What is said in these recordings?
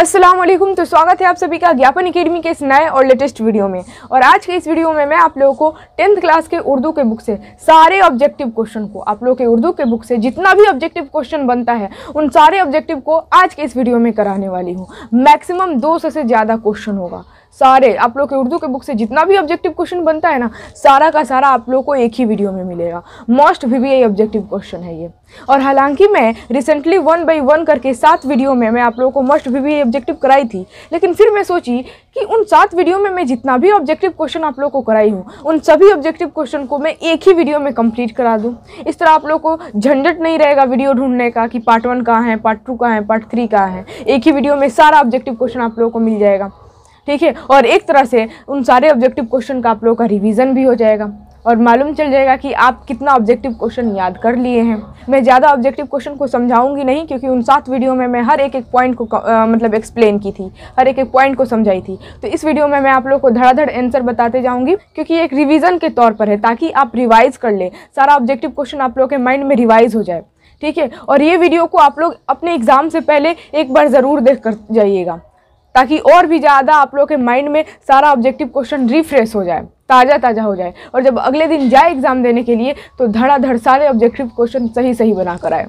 असलम तो स्वागत है आप सभी का ज्ञापन अकेडमी के इस नए और लेटेस्ट वीडियो में और आज के इस वीडियो में मैं आप लोगों को टेंथ क्लास के उर्दू के बुक से सारे ऑब्जेक्टिव क्वेश्चन को आप लोगों के उर्दू के बुक से जितना भी ऑब्जेक्टिव क्वेश्चन बनता है उन सारे ऑब्जेक्टिव को आज के इस वीडियो में कराने वाली हूँ मैक्सिमम दो सौ से ज़्यादा क्वेश्चन होगा सारे आप लोग के उर्दू के बुक से जितना भी ऑब्जेक्टिव क्वेश्चन बनता है ना सारा का सारा आप लोग को एक ही वीडियो में मिलेगा मोस्ट भी वी ऑब्जेक्टिव क्वेश्चन है ये और हालांकि मैं रिसेंटली वन बाई वन करके सात वीडियो में मैं आप लोगों को मस्ट भी वी ऑब्जेक्टिव कराई थी लेकिन फिर मैं सोची कि उन सात वीडियो में मैं जितना भी ऑब्जेक्टिव क्वेश्चन आप लोग को कराई हूँ उन सभी ऑब्जेक्टिव क्वेश्चन को मैं एक ही वीडियो में कंप्लीट करा दूँ इस तरह आप लोग को झंझट नहीं रहेगा वीडियो ढूंढने का कि पार्ट वन कहाँ है पार्ट टू कहाँ है पार्ट थ्री कहाँ है एक ही वीडियो में सारा ऑब्जेक्टिव क्वेश्चन आप लोगों को मिल जाएगा ठीक है और एक तरह से उन सारे ऑब्जेक्टिव क्वेश्चन का आप लोगों का रिवीजन भी हो जाएगा और मालूम चल जाएगा कि आप कितना ऑब्जेक्टिव क्वेश्चन याद कर लिए हैं मैं ज़्यादा ऑब्जेक्टिव क्वेश्चन को समझाऊंगी नहीं क्योंकि उन सात वीडियो में मैं हर एक एक पॉइंट को आ, मतलब एक्सप्लेन की थी हर एक एक पॉइंट को समझाई थी तो इस वीडियो में मैं आप लोग को धड़ाधड़ आंसर बताते जाऊँगी क्योंकि एक रिविज़न के तौर पर है ताकि आप रिवाइज़ कर लें सारा ऑब्जेक्टिव क्वेश्चन आप लोग के माइंड में रिवाइज़ हो जाए ठीक है और ये वीडियो को आप लोग अपने एग्ज़ाम से पहले एक बार ज़रूर देख कर जाइएगा ताकि और भी ज़्यादा आप लोगों के माइंड में सारा ऑब्जेक्टिव क्वेश्चन रिफ्रेश हो जाए ताज़ा ताज़ा हो जाए और जब अगले दिन जाए एग्ज़ाम देने के लिए तो धड़ाधड़ सारे ऑब्जेक्टिव क्वेश्चन सही सही बना कर आए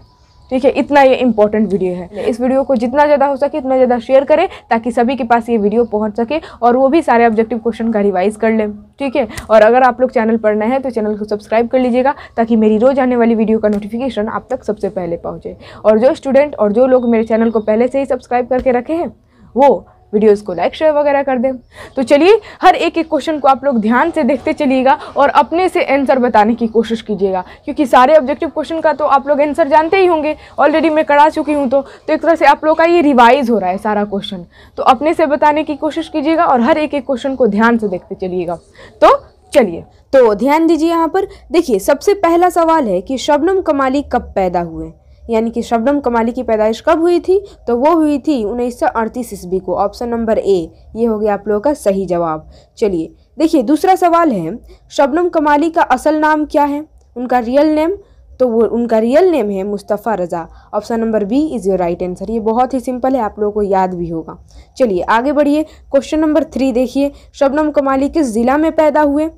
ठीक है इतना ये इंपॉर्टेंट वीडियो है इस वीडियो को जितना ज़्यादा हो सके उतना ज़्यादा शेयर करें ताकि सभी के पास ये वीडियो पहुंच सके और वो भी सारे ऑब्जेक्टिव क्वेश्चन का रिवाइज कर लें ठीक है और अगर आप लोग चैनल पर नए हैं तो चैनल को सब्सक्राइब कर लीजिएगा ताकि मेरी रोज़ आने वाली वीडियो का नोटिफिकेशन आप तक सबसे पहले पहुँचे और जो स्टूडेंट और जो लोग मेरे चैनल को पहले से ही सब्सक्राइब करके रखे हैं वो वीडियोस को लाइक शेयर वगैरह कर दें तो चलिए हर एक एक क्वेश्चन को आप लोग ध्यान से देखते चलिएगा और अपने से आंसर बताने की कोशिश कीजिएगा क्योंकि सारे ऑब्जेक्टिव क्वेश्चन का तो आप लोग आंसर जानते ही होंगे ऑलरेडी मैं करा चुकी हूँ तो, तो एक तरह से आप लोग का ये रिवाइज हो रहा है सारा क्वेश्चन तो अपने से बताने की कोशिश कीजिएगा और हर एक एक क्वेश्चन को ध्यान से देखते चलिएगा तो चलिए तो ध्यान दीजिए यहाँ पर देखिए सबसे पहला सवाल है कि शबनम कमाली कब पैदा हुए यानी कि शबनम कमाली की पैदाइश कब हुई थी तो वो हुई थी उन्नीस सौ अड़तीस ईस्वी को ऑप्शन नंबर ए ये हो गया आप लोगों का सही जवाब चलिए देखिए दूसरा सवाल है शबनम कमाली का असल नाम क्या है उनका रियल नेम तो वो उनका रियल नेम है Mustafa Raza option number B is your right answer ये बहुत ही सिंपल है आप लोगों को याद भी होगा चलिए आगे बढ़िए क्वेश्चन नंबर थ्री देखिए शबनम कमाली किस ज़िला में पैदा हुए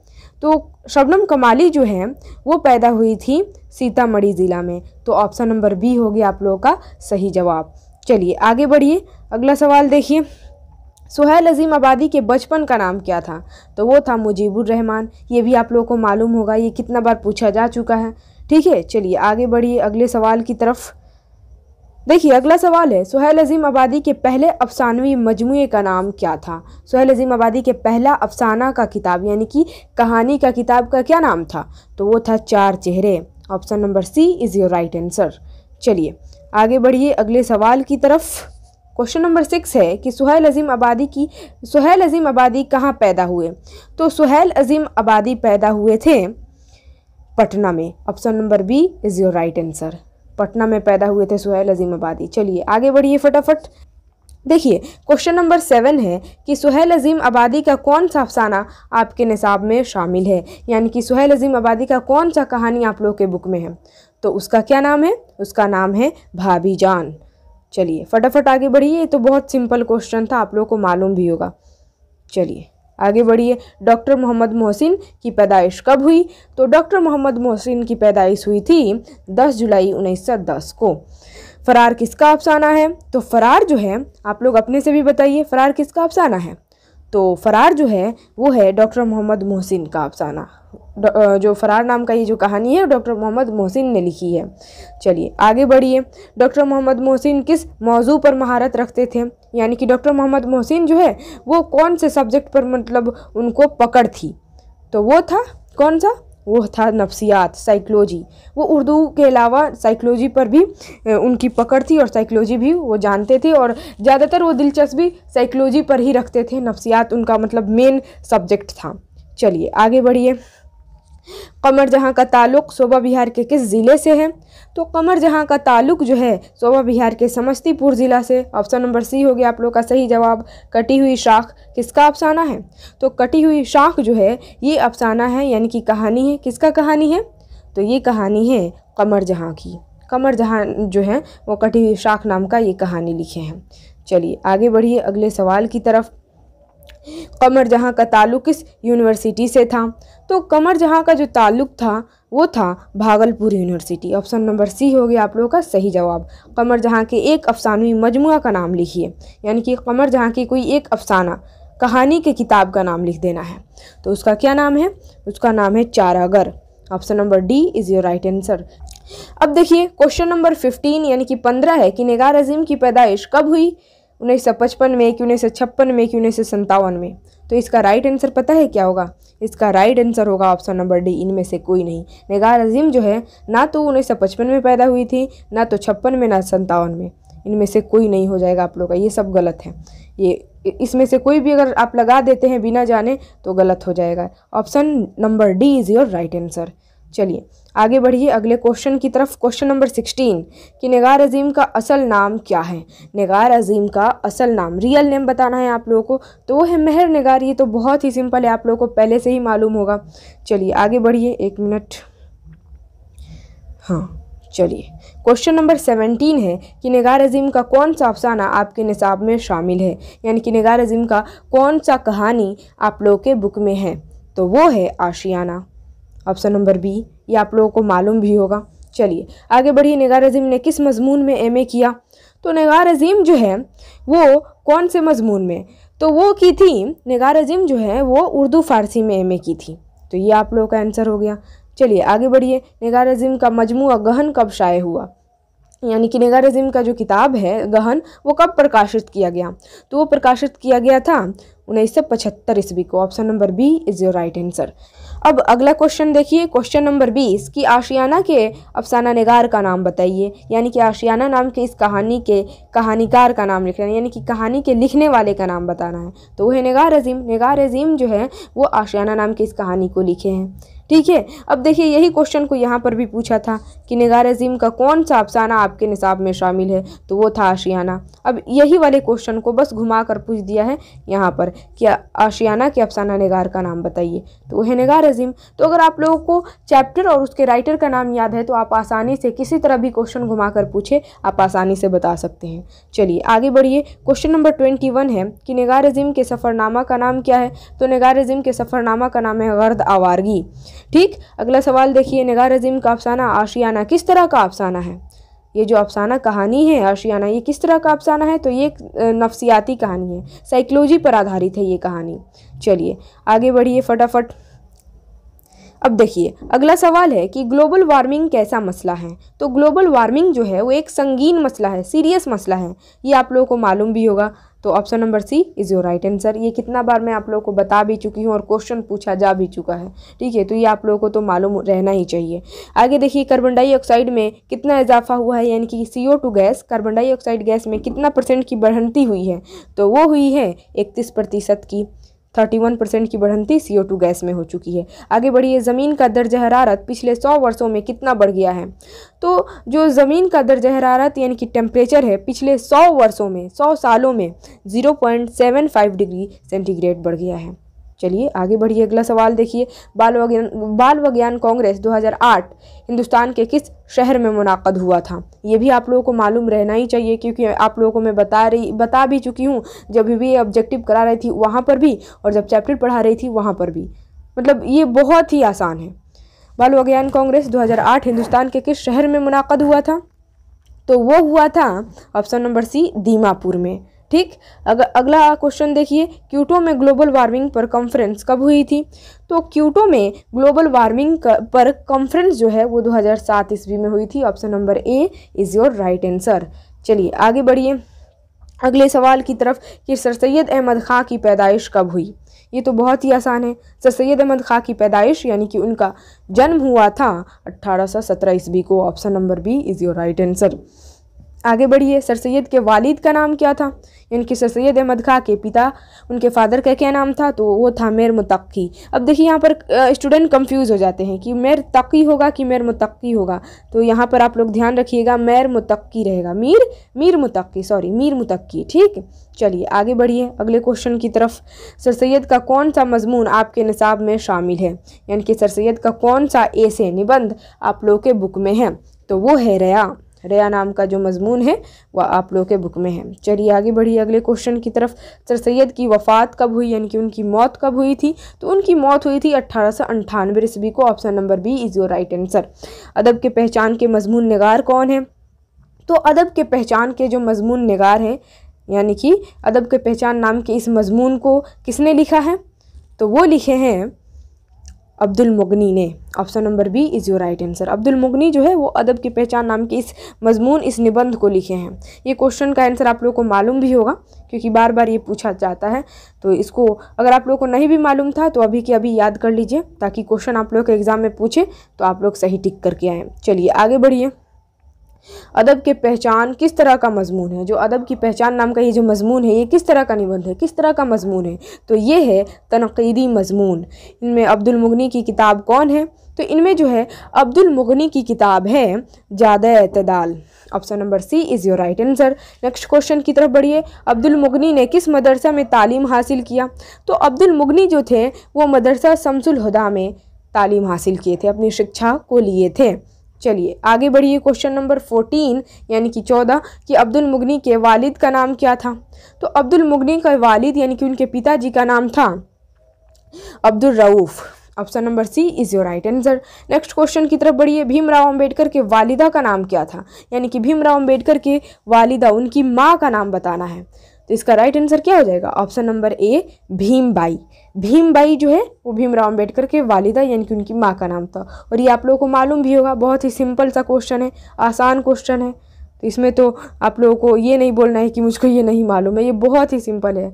तो शबनम कमाली जो है वो पैदा हुई थी सीतामढ़ी ज़िला में तो ऑप्शन नंबर बी हो गया आप लोगों का सही जवाब चलिए आगे बढ़िए अगला सवाल देखिए सुहेल अजीम आबादी के बचपन का नाम क्या था तो वो था मुजीबुर रहमान ये भी आप लोगों को मालूम होगा ये कितना बार पूछा जा चुका है ठीक है चलिए आगे बढ़िए अगले सवाल की तरफ देखिए अगला सवाल है सोहेल अजीम आबादी के पहले अफसानवी मजमू का नाम क्या था सोहेल अजीम आबादी के पहला अफसाना का किताब यानी कि कहानी का किताब का क्या नाम था तो वो था चार चेहरे option number C is your right answer चलिए आगे बढ़िए अगले सवाल की तरफ क्वेश्चन नंबर सिक्स है कि सुहेल अजीम आबादी की सुहेल अजीम आबादी कहाँ पैदा हुए तो सुहेल अजीम आबादी पैदा हुए थे पटना में option number B is your right answer Patna में पैदा हुए थे सुहेल अजीम आबादी चलिए आगे बढ़िए फटाफट देखिए क्वेश्चन नंबर सेवन है कि सुहेल अजीम आबादी का कौन सा अफसाना आपके निसाब में शामिल है यानी कि सुहेल अजीम आबादी का कौन सा कहानी आप लोग के बुक में है तो उसका क्या नाम है उसका नाम है भाभी जान चलिए फटाफट आगे बढ़िए ये तो बहुत सिंपल क्वेश्चन था आप लोग को मालूम भी होगा चलिए आगे बढ़िए डॉक्टर मोहम्मद मोहसिन की पैदाइश कब हुई तो डॉक्टर मोहम्मद मोहसिन की पैदाइश हुई थी 10 जुलाई 1910 को फ़रार किसका अफसाना है तो फ़रार जो है आप लोग अपने से भी बताइए फ़रार किसका अफसाना है तो फ़रार जो है वो है डॉक्टर मोहम्मद मोहसिन का अफसाना जो फ़रार नाम का ये जो कहानी है डॉक्टर मोहम्मद मोहसिन ने लिखी है चलिए आगे बढ़िए डॉक्टर मोहम्मद मोहसिन किस मौजू पर महारत रखते थे यानी कि डॉक्टर मोहम्मद मोहसिन जो है वो कौन से सब्जेक्ट पर मतलब उनको पकड़ थी तो वो था कौन सा वो था नफ्सियात साइकोलॉजी वो उर्दू के अलावा साइकोलॉजी पर भी उनकी पकड़ थी और साइकोलॉजी भी वो जानते थे और ज़्यादातर वो दिलचस्पी साइकोलॉजी पर ही रखते थे नफ्सियात उनका मतलब मेन सब्जेक्ट था चलिए आगे बढ़िए कमर जहाँ का ताल्लुक शोभा बिहार के किस ज़िले से है तो कमर जहाँ का ताल्लुक जो है शोभा बिहार के समस्तीपुर ज़िला से ऑप्शन नंबर सी हो गया आप लोग का सही जवाब कटी हुई शाख किसका अफसाना है तो कटी हुई शाख जो है ये अफसाना है यानी कि कहानी है किसका कहानी है तो ये कहानी है कमर जहाँ की कमर जहाँ जो है वो कटी हुई शाख नाम का ये कहानी लिखे हैं चलिए आगे बढ़िए अगले सवाल की तरफ कमर जहाँ का ताल्लुक किस यूनिवर्सिटी से था तो कमर जहाँ का जो ताल्लुक था वो था Bhagalpur university option number C हो गया आप लोगों का सही जवाब कमर जहाँ के एक अफसानवी मजमु का नाम लिखिए यानी कि कमर जहाँ की कोई एक अफसाना कहानी के किताब का नाम लिख देना है तो उसका क्या नाम है उसका नाम है Charagar option number D is your right answer अब देखिए क्वेश्चन नंबर फिफ्टीन यानी कि पंद्रह है कि निगार अजीम की पैदाइश कब हुई उन्नीस सौ पचपन में कि उन्नीस सौ छप्पन में कि उन्नीस सौ सत्तावन में तो इसका राइट आंसर पता है क्या होगा इसका राइट आंसर होगा ऑप्शन नंबर डी इनमें से कोई नहीं निगार अजीम जो है ना तो उन्नीस सौ पचपन में पैदा हुई थी ना तो छप्पन में ना तो सत्तावन में इनमें से कोई नहीं हो जाएगा आप लोग का ये सब गलत है ये इसमें से कोई भी अगर आप लगा देते हैं बिना जाने तो गलत हो जाएगा option number D is your right answer चलिए आगे बढ़िए अगले क्वेश्चन की तरफ क्वेश्चन नंबर सिक्सटीन कि निगार अजीम का असल नाम क्या है निगार अजीम का असल नाम रियल नेम बताना है आप लोगों को तो वो है मेहर निगार ये तो बहुत ही सिंपल है आप लोगों को पहले से ही मालूम होगा चलिए आगे बढ़िए एक मिनट हाँ चलिए क्वेश्चन नंबर सेवेंटीन है कि निगार अजीम का कौन सा अफसाना आपके निसाब में शामिल है यानी कि निगार अजीम का कौन सा कहानी आप लोग के बुक में है तो वो है आशियाना ऑप्शन नंबर बी ये आप लोगों को मालूम भी होगा चलिए आगे बढ़िए निगार अजीम ने किस मजमून में एम किया तो निगार अजीम जो है वो कौन से मजमून में तो वो की थी निगार अजीम जो है वो उर्दू फ़ारसी में एम की थी तो ये आप लोगों का आंसर हो गया चलिए आगे बढ़िए निगार अजीम का मजमू गहन कब शाये हुआ यानी कि निगार अजीम का जो किताब है गहन वो कब प्रकाशित किया गया तो वो प्रकाशित किया गया था उन्नीस सौ पचहत्तर ईस्वी को option number B is your right answer अब अगला क्वेश्चन देखिए क्वेश्चन नंबर बीस कि आशियाना के अफसाना नगार का नाम बताइए यानी कि आशियाना नाम के इस कहानी के कहानीकार का नाम लिखना है यानी कि कहानी के लिखने वाले का नाम बताना है तो वह नगार अजीम नगार अजीम जो है वो आशियाना नाम की इस कहानी को लिखे हैं ठीक है अब देखिए यही क्वेश्चन को यहाँ पर भी पूछा था कि निगार अजीम का कौन सा अफसाना आपके निसाब में शामिल है तो वो था आशियाना अब यही वाले क्वेश्चन को बस घुमा कर पूछ दिया है यहाँ पर कि आशियाना के अफसाना निगार का नाम बताइए तो वह है निगार अजीम तो अगर आप लोगों को चैप्टर और उसके राइटर का नाम याद है तो आप आसानी से किसी तरह भी क्वेश्चन घुमा कर पूछे आप आसानी से बता सकते हैं चलिए आगे बढ़िए क्वेश्चन नंबर ट्वेंटी वन है कि निगार अजीम के सफ़रनामा का नाम क्या है तो निगार अजीम के सफ़रनामा का नाम है गर्द आवारगी ठीक अगला सवाल देखिए निगार अजीम का अफसाना आशियाना किस तरह का अफसाना है ये जो अफसाना कहानी है आशियाना ये किस तरह का अफसाना है तो ये नफसियाती कहानी है साइकोलॉजी पर आधारित है ये कहानी चलिए आगे बढ़िए फटाफट अब देखिए अगला सवाल है कि ग्लोबल वार्मिंग कैसा मसला है तो ग्लोबल वार्मिंग जो है वो एक संगीन मसला है सीरियस मसला है ये आप लोगों को मालूम भी होगा तो option number C is your right answer ये कितना बार मैं आप लोगों को बता भी चुकी हूँ और क्वेश्चन पूछा जा भी चुका है ठीक है तो ये आप लोगों को तो मालूम रहना ही चाहिए आगे देखिए कार्बन डाइऑक्साइड में कितना इजाफा हुआ है यानी कि C gas carbon dioxide gas में कितना परसेंट की बढ़ती हुई है तो वो हुई है इकतीस प्रतिशत की 31 परसेंट की बढ़ंती टू गैस में हो चुकी है आगे बढ़िए ज़मीन का दर्ज हरारत पिछले 100 वर्षों में कितना बढ़ गया है तो जो ज़मीन का दर्ज हरारत यानी कि टेम्परेचर है पिछले 100 वर्षों में 100 सालों में 0.75 डिग्री सेंटीग्रेड बढ़ गया है चलिए आगे बढ़िए अगला सवाल देखिए बाल विज्ञान बाल विज्ञान कांग्रेस 2008 हिंदुस्तान के किस शहर में मुनद हुआ था ये भी आप लोगों को मालूम रहना ही चाहिए क्योंकि आप लोगों को मैं बता रही बता भी चुकी हूँ जब भी ऑब्जेक्टिव करा रही थी वहाँ पर भी और जब चैप्टर पढ़ा रही थी वहाँ पर भी मतलब ये बहुत ही आसान है बाल विज्ञान कांग्रेस दो हिंदुस्तान के किस शहर में मुनद हुआ था तो वो हुआ था ऑप्शन नंबर सी दीमापुर में ठीक अगर अगला क्वेश्चन देखिए क्यूटो में ग्लोबल वार्मिंग पर कॉन्फ्रेंस कब हुई थी तो क्यूटो में ग्लोबल वार्मिंग पर कॉन्फ्रेंस जो है वो 2007 ईस्वी में हुई थी option number A is your right answer चलिए आगे बढ़िए अगले सवाल की तरफ कि सर सैयद अहमद खां की पैदाइश कब हुई ये तो बहुत ही आसान है सर सैयद अहमद खां की पैदाइश यानी कि उनका जन्म हुआ था अट्ठारह सौ सत्रह ईस्वी को option number B is your right answer आगे बढ़िए सर सैद के वालिद का नाम क्या था यानी कि सर सैद अहमद खां के पिता उनके फादर का क्या नाम था तो वो था मेर मुतक़ी अब देखिए यहाँ पर स्टूडेंट कंफ्यूज हो जाते हैं कि मेर तकी होगा कि मेर मुतक़ी होगा तो यहाँ पर आप लोग ध्यान रखिएगा मेर मुतक़ी रहेगा मीर मीर मुतक़ी सॉरी मीर मुतक़ी ठीक चलिए आगे बढ़िए अगले क्वेश्चन की तरफ सर सैद का कौन सा मजमून आपके निसाब में शामिल है यानी कि सर सैद का कौन सा ऐसे निबंध आप लोग के बुक में है तो वो है रया रया नाम का जो मजमून है वह आप लोगों के बुक में है चलिए आगे बढ़िए अगले क्वेश्चन की तरफ सर सैद की वफ़ात कब हुई यानी कि उनकी मौत कब हुई थी तो उनकी मौत हुई थी अट्ठारह सौ अंठानवे ईस्वी को option number B is your right answer अदब के पहचान के मजमून नगार कौन है तो अदब के पहचान के जो मजमून नगार हैं यानी कि अदब के पहचान नाम के इस मजमून को किसने लिखा है तो वो लिखे हैं अब्दुल मुगनी ने option number B is your right answer Abdul मुगनी जो है वो अदब की पहचान नाम के इस मजमून इस निबंध को लिखे हैं ये क्वेश्चन का आंसर आप लोगों को मालूम भी होगा क्योंकि बार बार ये पूछा जाता है तो इसको अगर आप लोगों को नहीं भी मालूम था तो अभी के अभी याद कर लीजिए ताकि क्वेश्चन आप लोग के एग्ज़ाम में पूछे तो आप लोग सही टिक करके आएँ चलिए आगे बढ़िए अदब के पहचान किस तरह का मजमून है जो अदब की पहचान नाम का ये जो मजमून है ये किस तरह का निबंध है किस तरह का मजमून है तो ये है तनकीदी मजमून इनमें अब्दुलमगनी की किताब कौन है तो इनमें जो है अब्दुल मुगनी की किताब है ज़्यादा अतदाल option number C is your right answer next question की तरफ बढ़िए अब्दुल मुगनी ने किस मदरसा में तालीम हासिल किया तो अब्दुल मुगनी जो थे वो मदरसा शमसुल हुदा में तालीम हासिल किए थे अपनी शिक्षा को लिए थे चलिए आगे बढ़िए क्वेश्चन नंबर फोर्टीन यानी कि चौदह कि अब्दुल मुगनी के वालिद का नाम क्या था तो अब्दुल मुगनी का वालिद यानी कि उनके पिताजी का नाम था Abdul Rauf option number C is your right answer next question की तरफ बढ़िए भीमराव अंबेडकर के वालिदा का नाम क्या था यानी कि भीमराव अंबेडकर के वालिदा उनकी माँ का नाम बताना है तो इसका राइट आंसर क्या हो जाएगा ऑप्शन नंबर ए भीमबाई भीमबाई जो है वो भीमराव अम्बेडकर के वालिदा यानी कि उनकी माँ का नाम था और ये आप लोगों को मालूम भी होगा बहुत ही सिंपल सा क्वेश्चन है आसान क्वेश्चन है तो इसमें तो आप लोगों को ये नहीं बोलना है कि मुझको ये नहीं मालूम है ये बहुत ही सिंपल है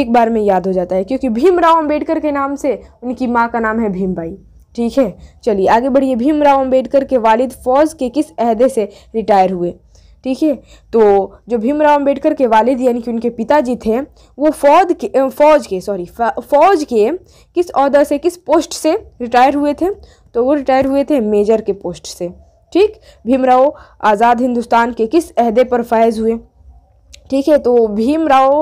एक बार में याद हो जाता है क्योंकि भीमराव अम्बेडकर के नाम से उनकी माँ का नाम है भीम ठीक है चलिए आगे बढ़िए भीमराव अम्बेडकर के वालिद फौज के किस अहदे से रिटायर हुए ठीक है तो जो भीमराव अम्बेडकर के वालिद यानी कि उनके पिताजी थे वो फौज के फौज के सॉरी फौज के किस अहदा से किस पोस्ट से रिटायर हुए थे तो वो रिटायर हुए थे मेजर के पोस्ट से ठीक भीमराव आज़ाद हिंदुस्तान के किस अहदे पर फायज हुए ठीक है तो भीमराव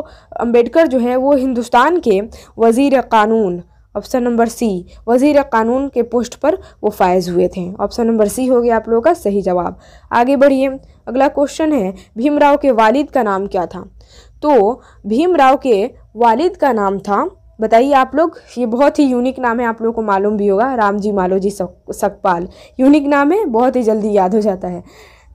अंबेडकर जो है वो हिंदुस्तान के वज़ी कानून ऑप्शन नंबर सी वजीर कानून के पोस्ट पर वो फायज हुए थे ऑप्शन नंबर सी हो गया आप लोगों का सही जवाब आगे बढ़िए अगला क्वेश्चन है भीमराव के वालिद का नाम क्या था तो भीमराव के वालिद का नाम था बताइए आप लोग ये बहुत ही यूनिक नाम है आप लोगों को मालूम भी होगा रामजी मालोजी सकपाल यूनिक नाम है बहुत ही जल्दी याद हो जाता है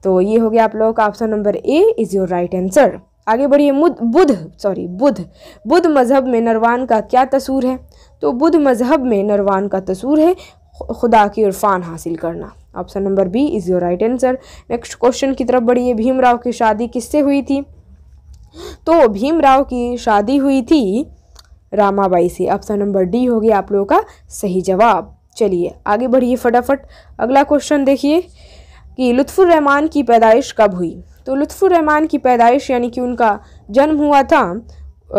तो ये हो गया आप लोगों का option number A is your right answer आगे बढ़िए बुद्ध सॉरी बुद्ध बुद्ध मजहब में नरवान का क्या तसूर है तो बुद्ध मज़हब में नरवान का तस्वूर है खुदा की इरफान हासिल करना option number B is your right answer next question की तरफ बढ़िए भीमराव की शादी किससे हुई थी तो भीमराव की शादी हुई थी रामाबाई से ऑप्शन नंबर डी हो गया आप लोगों का सही जवाब चलिए आगे बढ़िए फटाफट अगला क्वेश्चन देखिए कि रहमान की पैदाइश कब हुई तो रहमान की पैदाइश यानी कि उनका जन्म हुआ था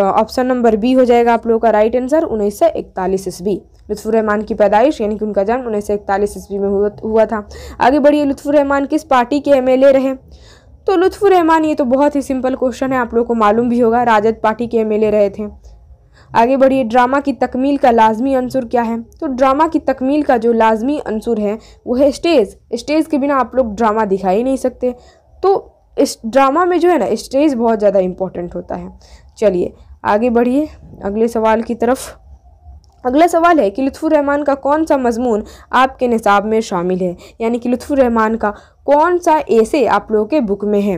ऑप्शन नंबर बी हो जाएगा आप लोगों का राइट आंसर उन्नीस सौ इकतालीस ईस्वी लुत्फुररहमान की पैदाइश यानी कि उनका जन्म उन्नीस सौ इकतालीस ईस्वी में हुआ था आगे बढ़िए लुत्फुररहमान किस पार्टी के ए रहे तो लुत्फुररहमान ये तो बहुत ही सिंपल क्वेश्चन है आप लोगों को मालूम भी होगा राजद पार्टी के ए रहे थे आगे बढ़िए ड्रामा की तकमील का लाजमी अंसुर क्या है तो ड्रामा की तकमील का जो लाजमी अंसुर है वो है स्टेज स्टेज के बिना आप लोग ड्रामा दिखा ही नहीं सकते तो इस ड्रामा में जो है ना स्टेज बहुत ज़्यादा इम्पोर्टेंट होता है चलिए आगे बढ़िए अगले सवाल की तरफ अगला सवाल है कि रहमान का कौन सा मजमून आपके निसाब में शामिल है यानी कि रहमान का कौन सा ऐसे आप लोगों के बुक में है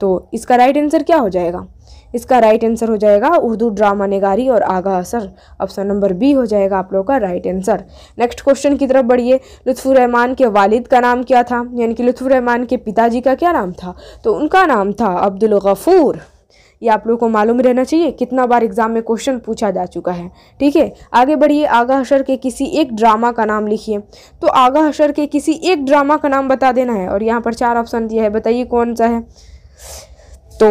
तो इसका राइट आंसर क्या हो जाएगा इसका राइट आंसर हो जाएगा उर्दू ड्रामा नगारी और आगा असर ऑप्शन नंबर बी हो जाएगा आप लोगों का राइट आंसर नेक्स्ट क्वेश्चन की तरफ बढ़िए रहमान के वालिद का नाम क्या था यानी कि रहमान के पिताजी का क्या नाम था तो उनका नाम था अब्दुल गफ़ूर ये आप लोगों को मालूम रहना चाहिए कितना बार एग्ज़ाम में क्वेश्चन पूछा जा चुका है ठीक है आगे बढ़िए आगा हशर के किसी एक ड्रामा का नाम लिखिए तो आगा हशर के किसी एक ड्रामा का नाम बता देना है और यहाँ पर चार ऑप्शन दिया है बताइए कौन सा है तो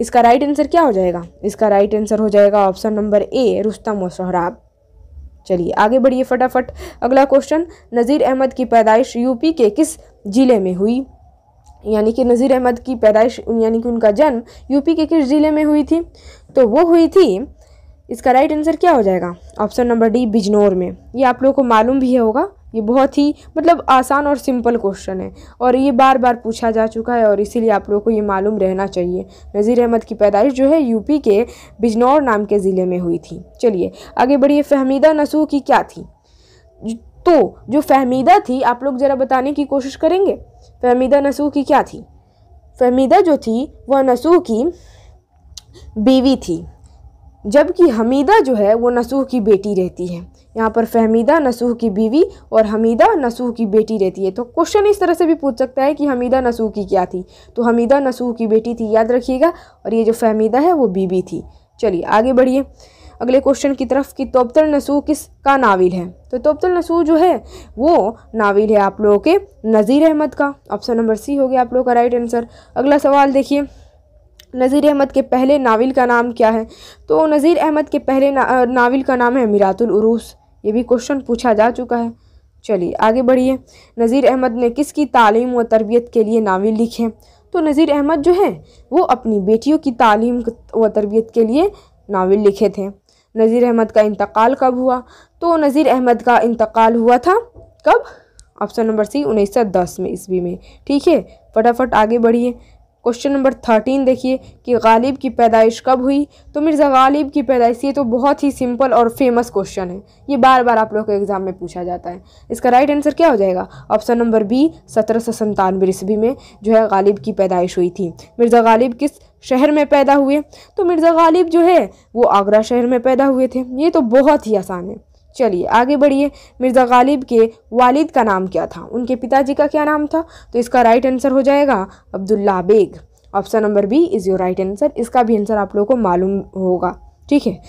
इसका राइट आंसर क्या हो जाएगा इसका राइट आंसर हो जाएगा ऑप्शन नंबर ए रुस्तम व सोहराब चलिए आगे बढ़िए फटाफट अगला क्वेश्चन नज़ीर अहमद की पैदाइश यूपी के किस ज़िले में हुई यानी कि नज़ीर अहमद की पैदाइश यानी कि उनका जन्म यूपी के किस ज़िले में हुई थी तो वो हुई थी इसका राइट आंसर क्या हो जाएगा ऑप्शन नंबर डी बिजनौर में ये आप लोगों को मालूम भी होगा ये बहुत ही मतलब आसान और सिंपल क्वेश्चन है और ये बार बार पूछा जा चुका है और इसीलिए आप लोगों को ये मालूम रहना चाहिए नज़ीर अहमद की पैदाइश जो है यूपी के बिजनौर नाम के ज़िले में हुई थी चलिए आगे बढ़िए फहमीदा नसू की क्या थी तो जो फहमीदा थी आप लोग ज़रा बताने की कोशिश करेंगे फहमीदा नसू की क्या थी फहमीदा जो थी वह नसू की बीवी थी जबकि हमीदा जो है वो नसूह की बेटी रहती है यहाँ पर फहमीदा नसूह की बीवी और हमीदा नसूह की बेटी रहती है तो क्वेश्चन इस तरह से भी पूछ सकता है कि हमीदा नसूह की क्या थी तो हमीदा नसूह की बेटी थी याद रखिएगा और ये जो फहमीदा है वो बीवी थी चलिए आगे बढ़िए अगले क्वेश्चन की तरफ कि तोबतल नसू किस का नाविल है तो तोबतल नसू जो है वो नाविल है आप लोगों के नज़ीर अहमद का ऑप्शन नंबर सी हो गया आप लोगों का राइट आंसर अगला सवाल देखिए नज़ीर अहमद के पहले नाविल का नाम क्या है तो नज़ीर अहमद के पहले ना, नाविल का नाम है मिरातुल उरूस ये भी क्वेश्चन पूछा जा चुका है चलिए आगे बढ़िए नज़ीर अहमद ने किसकी तालीम व तरबियत के लिए नाविल लिखे तो नज़ीर अहमद जो है वो अपनी बेटियों की तालीम व तरबियत के लिए नावल लिखे थे नज़ीर अहमद का इंतकाल कब हुआ तो नज़ीर अहमद का इंतकाल हुआ था कब ऑप्शन नंबर सी उन्नीस सौ दस में ईस्वी में ठीक है फटाफट आगे बढ़िए क्वेश्चन नंबर थर्टीन देखिए कि गालिब की पैदाइश कब हुई तो मिर्ज़ा गालिब की पैदाइश ये तो बहुत ही सिंपल और फेमस क्वेश्चन है ये बार बार आप लोग के एग्ज़ाम में पूछा जाता है इसका राइट आंसर क्या हो जाएगा ऑप्शन नंबर बी सत्रह सौ संतानवे ईस्वी में जो है गालिब की पैदाइश हुई थी मिर्ज़ा गालिब किस शहर में पैदा हुए तो मिर्ज़ा गालिब जो है वो आगरा शहर में पैदा हुए थे ये तो बहुत ही आसान है चलिए आगे बढ़िए मिर्ज़ा गालिब के वालिद का नाम क्या था उनके पिताजी का क्या नाम था तो इसका राइट आंसर हो जाएगा Abdullah Baig option number B is your right answer इसका भी आंसर आप लोगों को मालूम होगा ठीक है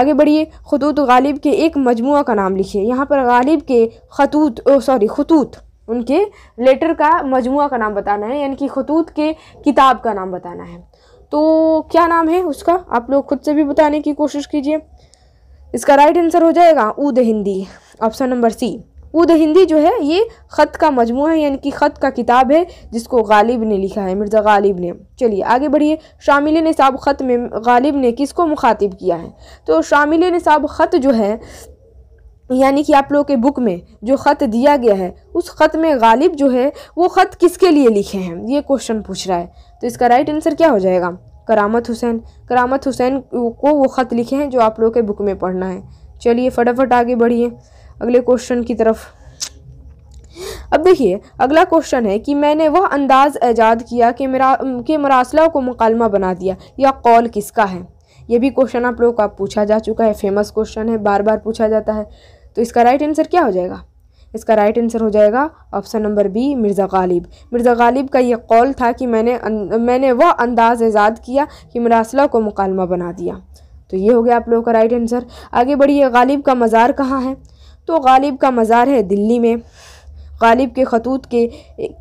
आगे बढ़िए खतूत गालिब के एक मजमू का नाम लिखिए यहाँ पर गालिब के खतूत सॉरी खतूत उनके लेटर का मजमू का नाम बताना है यानी कि खतूत के किताब का नाम बताना है तो क्या नाम है उसका आप लोग खुद से भी बताने की कोशिश कीजिए इसका राइट आंसर हो जाएगा ऊ हिंदी ऑप्शन नंबर सी ऊ हिंदी जो है ये ख़त का मजमू है यानी कि ख़त का किताब है जिसको गालिब ने लिखा है मिर्ज़ा गालिब ने चलिए आगे बढ़िए शामिल नसाब ख़त में गालिब ने किसको मुखातिब किया है तो शामिल नसाब ख़त जो है यानी कि आप लोगों के बुक में जो ख़त दिया गया है उस ख़त में गालिब जो है वो ख़त किसके लिए लिखे हैं ये क्वेश्चन पूछ रहा है तो इसका राइट आंसर क्या हो जाएगा करामत हुसैन करामत हुसैन को वो ख़त लिखे हैं जो आप लोगों के बुक में पढ़ना है चलिए फटाफट आगे बढ़िए अगले क्वेश्चन की तरफ अब देखिए अगला क्वेश्चन है कि मैंने वह अंदाज़ ऐजाद किया कि मेरा कि मरासला को मकालमा बना दिया या कौल किसका है ये भी क्वेश्चन आप लोगों का पूछा जा चुका है फेमस क्वेश्चन है बार बार पूछा जाता है तो इसका राइट आंसर क्या हो जाएगा इसका राइट आंसर हो जाएगा option number B Mirza Ghalib Mirza Ghalib का ये कौल था कि मैंने अन, अं, मैंने वह अंदाज़ आजाद किया कि मरासला को मुकालमा बना दिया तो ये हो गया आप लोगों का राइट आंसर आगे बढ़िए गालिब का मज़ार कहाँ है तो गालिब का मज़ार है दिल्ली में गालिब के खतूत के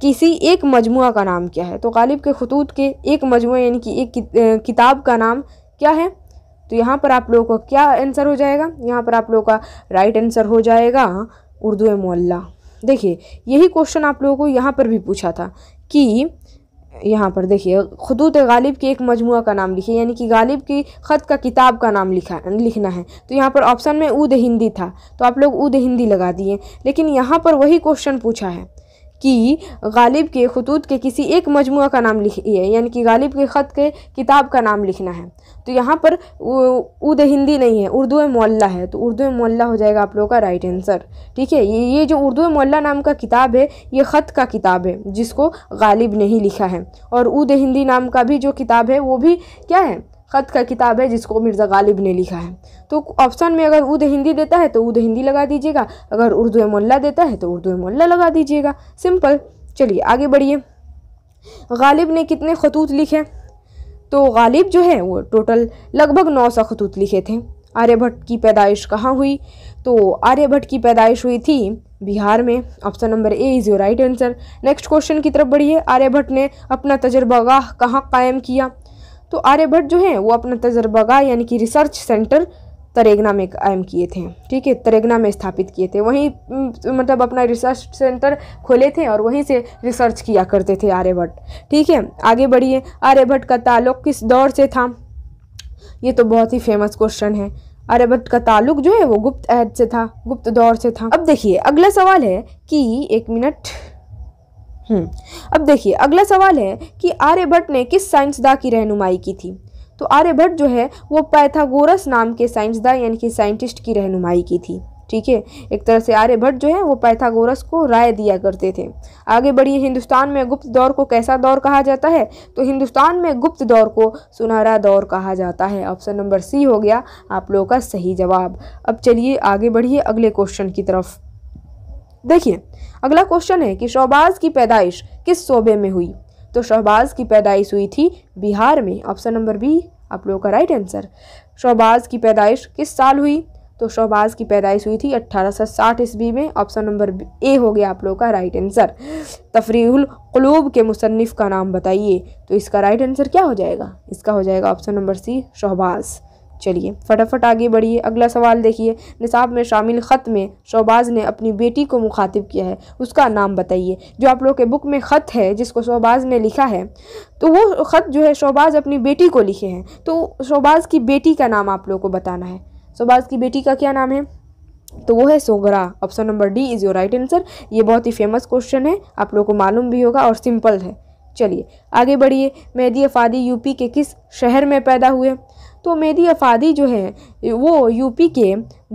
किसी एक मजमु का नाम क्या है तो गालिब के खतूत के एक मजमू यानी कि एक किताब का नाम क्या है तो यहाँ पर आप लोगों का क्या आंसर हो जाएगा यहाँ पर आप लोगों का राइट आंसर हो जाएगा उर्दू मोल्ला देखिए यही क्वेश्चन आप लोगों को यहाँ पर भी पूछा था कि यहाँ पर देखिए खुदूत गालिब के एक मजमु का नाम लिखिए यानी कि गालिब की ख़त का किताब का नाम लिखा लिखना है तो यहाँ पर ऑप्शन में उद हिंदी था तो आप लोग उद हिंदी लगा दिए लेकिन यहाँ पर वही क्वेश्चन पूछा है कि गालिब के खतूत के किसी एक मजमू का नाम लिखिए यानी कि गालिब के ख़त के किताब का नाम लिखना है तो यहाँ पर उद हिंदी नहीं है उर्दू मोल्ला है तो उर्दू मोल्ला हो जाएगा आप लोगों का राइट आंसर ठीक है ये ये जो उर्दू मोल्ला नाम का किताब है ये ख़त का किताब है जिसको गालिब ने ही लिखा है और उद हिंदी नाम का भी जो किताब है वो भी क्या है ख़त का किताब है जिसको मिर्ज़ा गालिब ने लिखा है तो ऑप्शन में अगर उद हिंदी देता है तो उद हिंदी लगा दीजिएगा अगर उर्दू मोल्ला देता है तो उर्दू मोल्ला लगा दीजिएगा सिंपल चलिए आगे बढ़िए गालिब ने कितने खतूत लिखे तो गालिब जो है वो टोटल लगभग नौ सौ खतूत लिखे थे आर्यभट्ट की पैदाइश कहाँ हुई तो आर्यभट्ट की पैदाइश हुई थी बिहार में option number A is your right answer next question की तरफ बढ़िए आर्यभट्ट ने अपना तजर्बागाह कहाँ कायम किया तो आर्यभट्ट जो है वो अपना तजर्बागा यानी कि रिसर्च सेंटर तरेगना में कायम किए थे ठीक है तरेगना में स्थापित किए थे वहीं मतलब अपना रिसर्च सेंटर खोले थे और वहीं से रिसर्च किया करते थे आर्यभट्ट ठीक है आगे बढ़िए आर्यभट्ट का ताल्लुक किस दौर से था ये तो बहुत ही फेमस क्वेश्चन है आर्यभट्ट का ताल्लुक जो है वो गुप्त अहद से था गुप्त दौर से था अब देखिए अगला सवाल है कि एक मिनट हम्म। अब देखिए अगला सवाल है कि आर्यभट्ट ने किस साइंसदा की रहनुमाई की थी तो आर्यभट्ट जो है वो पैथागोरस नाम के साइंसदा यानी कि साइंटिस्ट की रहनुमाई की थी ठीक है एक तरह से आर्यभट्ट जो है वो पैथागोरस को राय दिया करते थे आगे बढ़िए हिंदुस्तान में गुप्त दौर को कैसा दौर कहा जाता है तो हिंदुस्तान में गुप्त दौर को सुनहरा दौर कहा जाता है ऑप्शन नंबर सी हो गया आप लोगों का सही जवाब अब चलिए आगे बढ़िए अगले क्वेश्चन की तरफ देखिए अगला क्वेश्चन है कि शहबाज की पैदाइश किस सूबे में हुई तो शहबाज की पैदाइश हुई थी बिहार में ऑप्शन नंबर बी आप लोगों का राइट आंसर शहबाज की पैदाइश किस साल हुई तो शहबाज की पैदाइश हुई थी 1860 ईस्वी में ऑप्शन नंबर ए हो गया आप लोगों का राइट आंसर तफरीहुल क्लूब के मुसनफ़ का नाम बताइए तो इसका राइट आंसर क्या हो जाएगा इसका हो जाएगा ऑप्शन नंबर सी शहबाज़ चलिए फटाफट आगे बढ़िए अगला सवाल देखिए निसाब में शामिल ख़त में शोबाज़ ने अपनी बेटी को मुखातिब किया है उसका नाम बताइए जो आप लोग के बुक में ख़त है जिसको शोबाज़ ने लिखा है तो वो ख़त जो है शोबाज़ अपनी बेटी को लिखे हैं तो शोबाज़ की बेटी का नाम आप लोग को बताना है शोबाज़ की बेटी का क्या नाम है तो वो है Sughra option number D is your right answer ये बहुत ही फेमस क्वेश्चन है आप लोग को मालूम भी होगा और सिंपल है चलिए आगे बढ़िए मेहदी अफादी यूपी के किस शहर में पैदा हुए तो मेहदी अफादी जो है वो यूपी के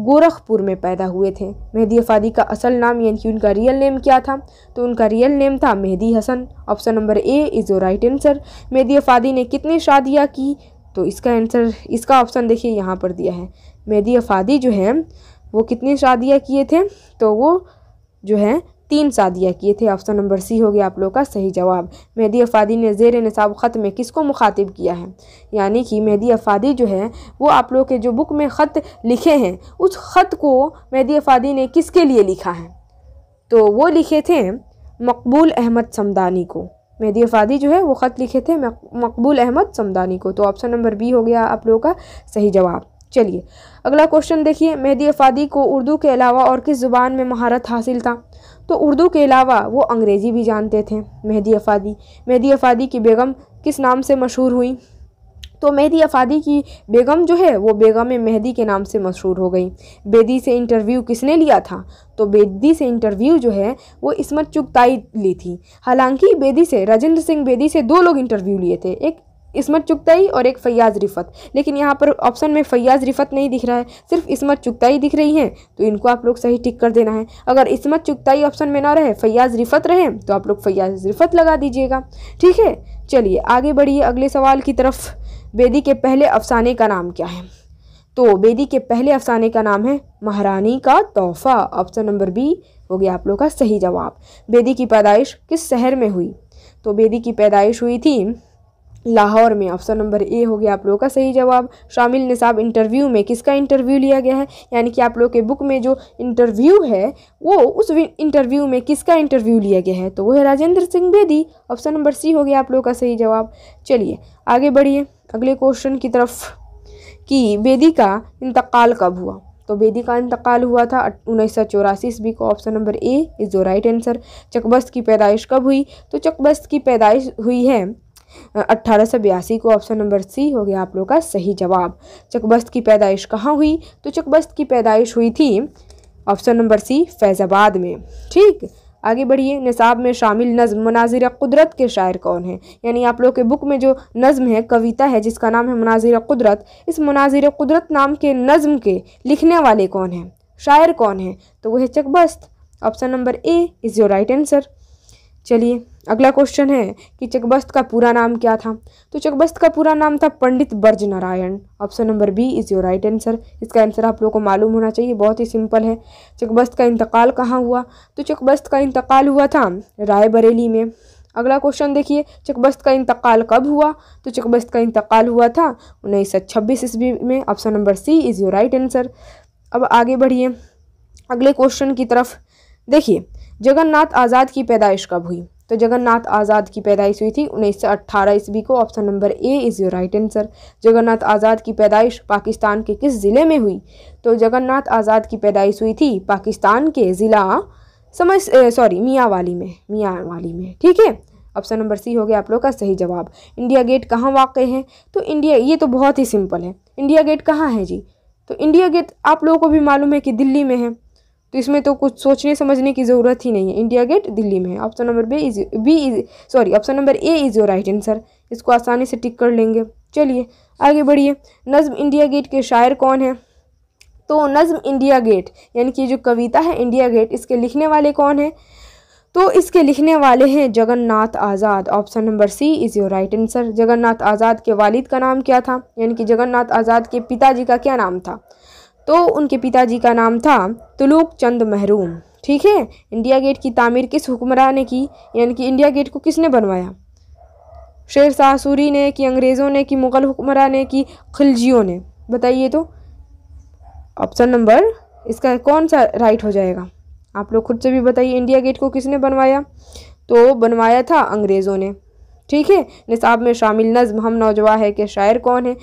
गोरखपुर में पैदा हुए थे मेहदी अफादी का असल नाम यानी कि उनका रियल नेम क्या था तो उनका रियल नेम था Mehdi Hasan option number A is right answer Mehdi Afadi ने कितनी शादियाँ की तो इसका आंसर इसका ऑप्शन देखिए यहाँ पर दिया है मेहदी अफादी जो है वो कितनी शादियाँ किए थे तो वो जो है तीन शादियाँ किए थे ऑप्शन नंबर सी हो गया आप लोग का सही जवाब मेहदी अफादी ने जेर नसाब ख़त में किसको मुखातिब किया है यानी कि मेहदी अफादी जो है वो आप लोग के जो बुक में ख़त लिखे हैं उस ख़त को मेहदी अफादी ने किसके लिए लिखा है तो वो लिखे थे मकबूल अहमद समदानी को मेहदी अफादी जो है वो ख़त लिखे थे मकबूल अहमद समदानी को तो ऑप्शन नंबर बी हो गया आप लोगों का सही जवाब चलिए अगला क्वेश्चन देखिए मेहदी अफादी को उर्दू के अलावा और किस ज़ुबान में महारत हासिल था तो उर्दू के अलावा वो अंग्रेज़ी भी जानते थे मेहदी अफादी मेहदी अफादी की बेगम किस नाम से मशहूर हुई तो मेहदी अफादी की बेगम जो है वो बेगम मेहदी के नाम से मशहूर हो गई बेदी से इंटरव्यू किसने लिया था तो बेदी से इंटरव्यू जो है वो इसमत चुगताई ली थी हालांकि बेदी से राजेंद्र सिंह बेदी से दो लोग इंटरव्यू लिए थे एक इसमत चुगताई और एक फैयाज़ रिफत लेकिन यहाँ पर ऑप्शन में फैयाज़ रिफत नहीं दिख रहा है सिर्फ इसमत चुगताई दिख रही है तो इनको आप लोग सही टिक कर देना है अगर इसमत चुगताई ऑप्शन में ना रहे फैयाज़ रिफत रहे तो आप लोग फैयाज़ रिफत लगा दीजिएगा ठीक है चलिए आगे बढ़िए अगले सवाल की तरफ बेदी के पहले अफसाने का नाम क्या है तो बेदी के पहले अफसाने का नाम है महारानी का तोहफा ऑप्शन नंबर बी हो गया आप लोग का सही जवाब बेदी की पैदाइश किस शहर में हुई तो बेदी की पैदाइश हुई थी लाहौर में ऑप्शन नंबर ए हो गया आप लोगों का सही जवाब शामिल निसाब इंटरव्यू में किसका इंटरव्यू लिया गया है यानी कि आप लोग के बुक में जो इंटरव्यू है वो उस इंटरव्यू में किसका इंटरव्यू लिया गया है तो वो है Rajendra Singh Bedi option number C हो गया आप लोगों का सही जवाब चलिए आगे बढ़िए अगले क्वेश्चन की तरफ कि बेदी का इंतकाल कब हुआ तो बेदी का इंतकाल हुआ था उन्नीस सौ चौरासी ईस्वी को option number A is the right answer Chakbast की पैदाइश कब हुई तो चकबस्त की पैदाइश हुई है अट्ठारह को ऑप्शन नंबर सी हो गया आप लोग का सही जवाब चकबस्त की पैदाइश कहाँ हुई तो चकबस्त की पैदाइश हुई थी ऑप्शन नंबर सी फैज़ाबाद में ठीक आगे बढ़िए निसाब में शामिल नज़म मनाजिर कुदरत के शायर कौन हैं यानी आप लोग के बुक में जो नज़म है कविता है जिसका नाम है मनाजिर कुदरत इस मनाजिर कुदरत नाम के नज़म के लिखने वाले कौन हैं शायर कौन हैं तो वह है Chakbast option number A is your right answer चलिए अगला क्वेश्चन है कि चकबस्त का पूरा नाम क्या था तो चकबस्त का पूरा नाम था Pandit Braj Narayan option number B is your right answer इसका आंसर आप लोगों को मालूम होना चाहिए बहुत ही सिंपल है चकबस्त का इंतकाल कहाँ हुआ तो चकबस्त का इंतकाल हुआ था रायबरेली में अगला क्वेश्चन देखिए चकबस्त का इंतकाल कब हुआ तो चकबस्त का इंतकाल हुआ था उन्नीस सौ छब्बीस ईस्वी में option number C is your right answer अब आगे बढ़िए अगले क्वेश्चन की तरफ देखिए जगन्नाथ आज़ाद की पैदाइश कब हुई तो जगन्नाथ आज़ाद की पैदाइश हुई थी उन्नीस सौ अट्ठारह ईस्वी को option number A is your right answer Jagannath Azad की पैदाइश पाकिस्तान के किस ज़िले में हुई तो जगन्नाथ आज़ाद की पैदाइश हुई थी पाकिस्तान के ज़िला समझ सॉरी मियाँ वाली में मियाँ वाली में ठीक है ऑप्शन नंबर सी हो गया आप लोग का सही जवाब इंडिया गेट कहाँ वाक़ है तो इंडिया ये तो बहुत ही सिंपल है इंडिया गेट कहाँ है जी तो इंडिया गेट आप लोगों को भी मालूम है कि दिल्ली में है तो इसमें तो कुछ सोचने समझने की ज़रूरत ही नहीं है इंडिया गेट दिल्ली में है option number B is B is sorry option number A is your right answer इसको आसानी से टिक कर लेंगे चलिए आगे बढ़िए नज़्म इंडिया गेट के शायर कौन है तो नज्म इंडिया गेट यानी कि जो कविता है इंडिया गेट इसके लिखने वाले कौन है तो इसके लिखने वाले हैं Jagannath Azad option number C is your right answer Jagannath Azad के वालिद का नाम क्या था यानी कि जगन्नाथ आज़ाद के पिताजी का क्या नाम था तो उनके पिताजी का नाम था तुलूक चंद महरूम ठीक है इंडिया गेट की तामीर किस हुक्मरान ने की यानी कि इंडिया गेट को किसने बनवाया शेर शाह सूरी ने कि अंग्रेज़ों ने कि मुग़ल हुक्मरान ने कि खिलजियों ने बताइए तो ऑप्शन नंबर इसका कौन सा राइट हो जाएगा आप लोग खुद से भी बताइए इंडिया गेट को किसने बनवाया तो बनवाया था अंग्रेज़ों ने ठीक है निसाब में शामिल नज़म हम नौजवा है कि शायर कौन है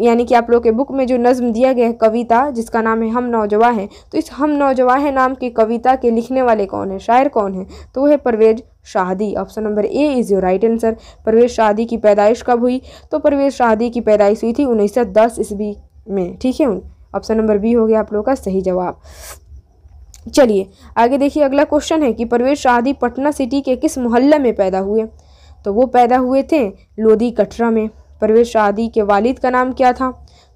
यानी कि आप लोग के बुक में जो नज़म दिया गया है कविता जिसका नाम है हम नौजवा हैं तो इस हम नौजवा हैं नाम की कविता के लिखने वाले कौन हैं शायर कौन है तो वो है Parvez Shadi option number A is your right answer Parvez Shadi की पैदाइश कब हुई तो परवेज शादी की पैदाइश हुई थी उन्नीस सौ दस ईस्वी में ठीक है ऑप्शन नंबर बी हो गया आप लोगों का सही जवाब चलिए आगे देखिए अगला क्वेश्चन है कि परवेज शादी पटना सिटी के किस मोहल्ले में पैदा हुए तो वो पैदा हुए थे लोधी कटरा में परवेज़ शादी के वालिद का नाम क्या था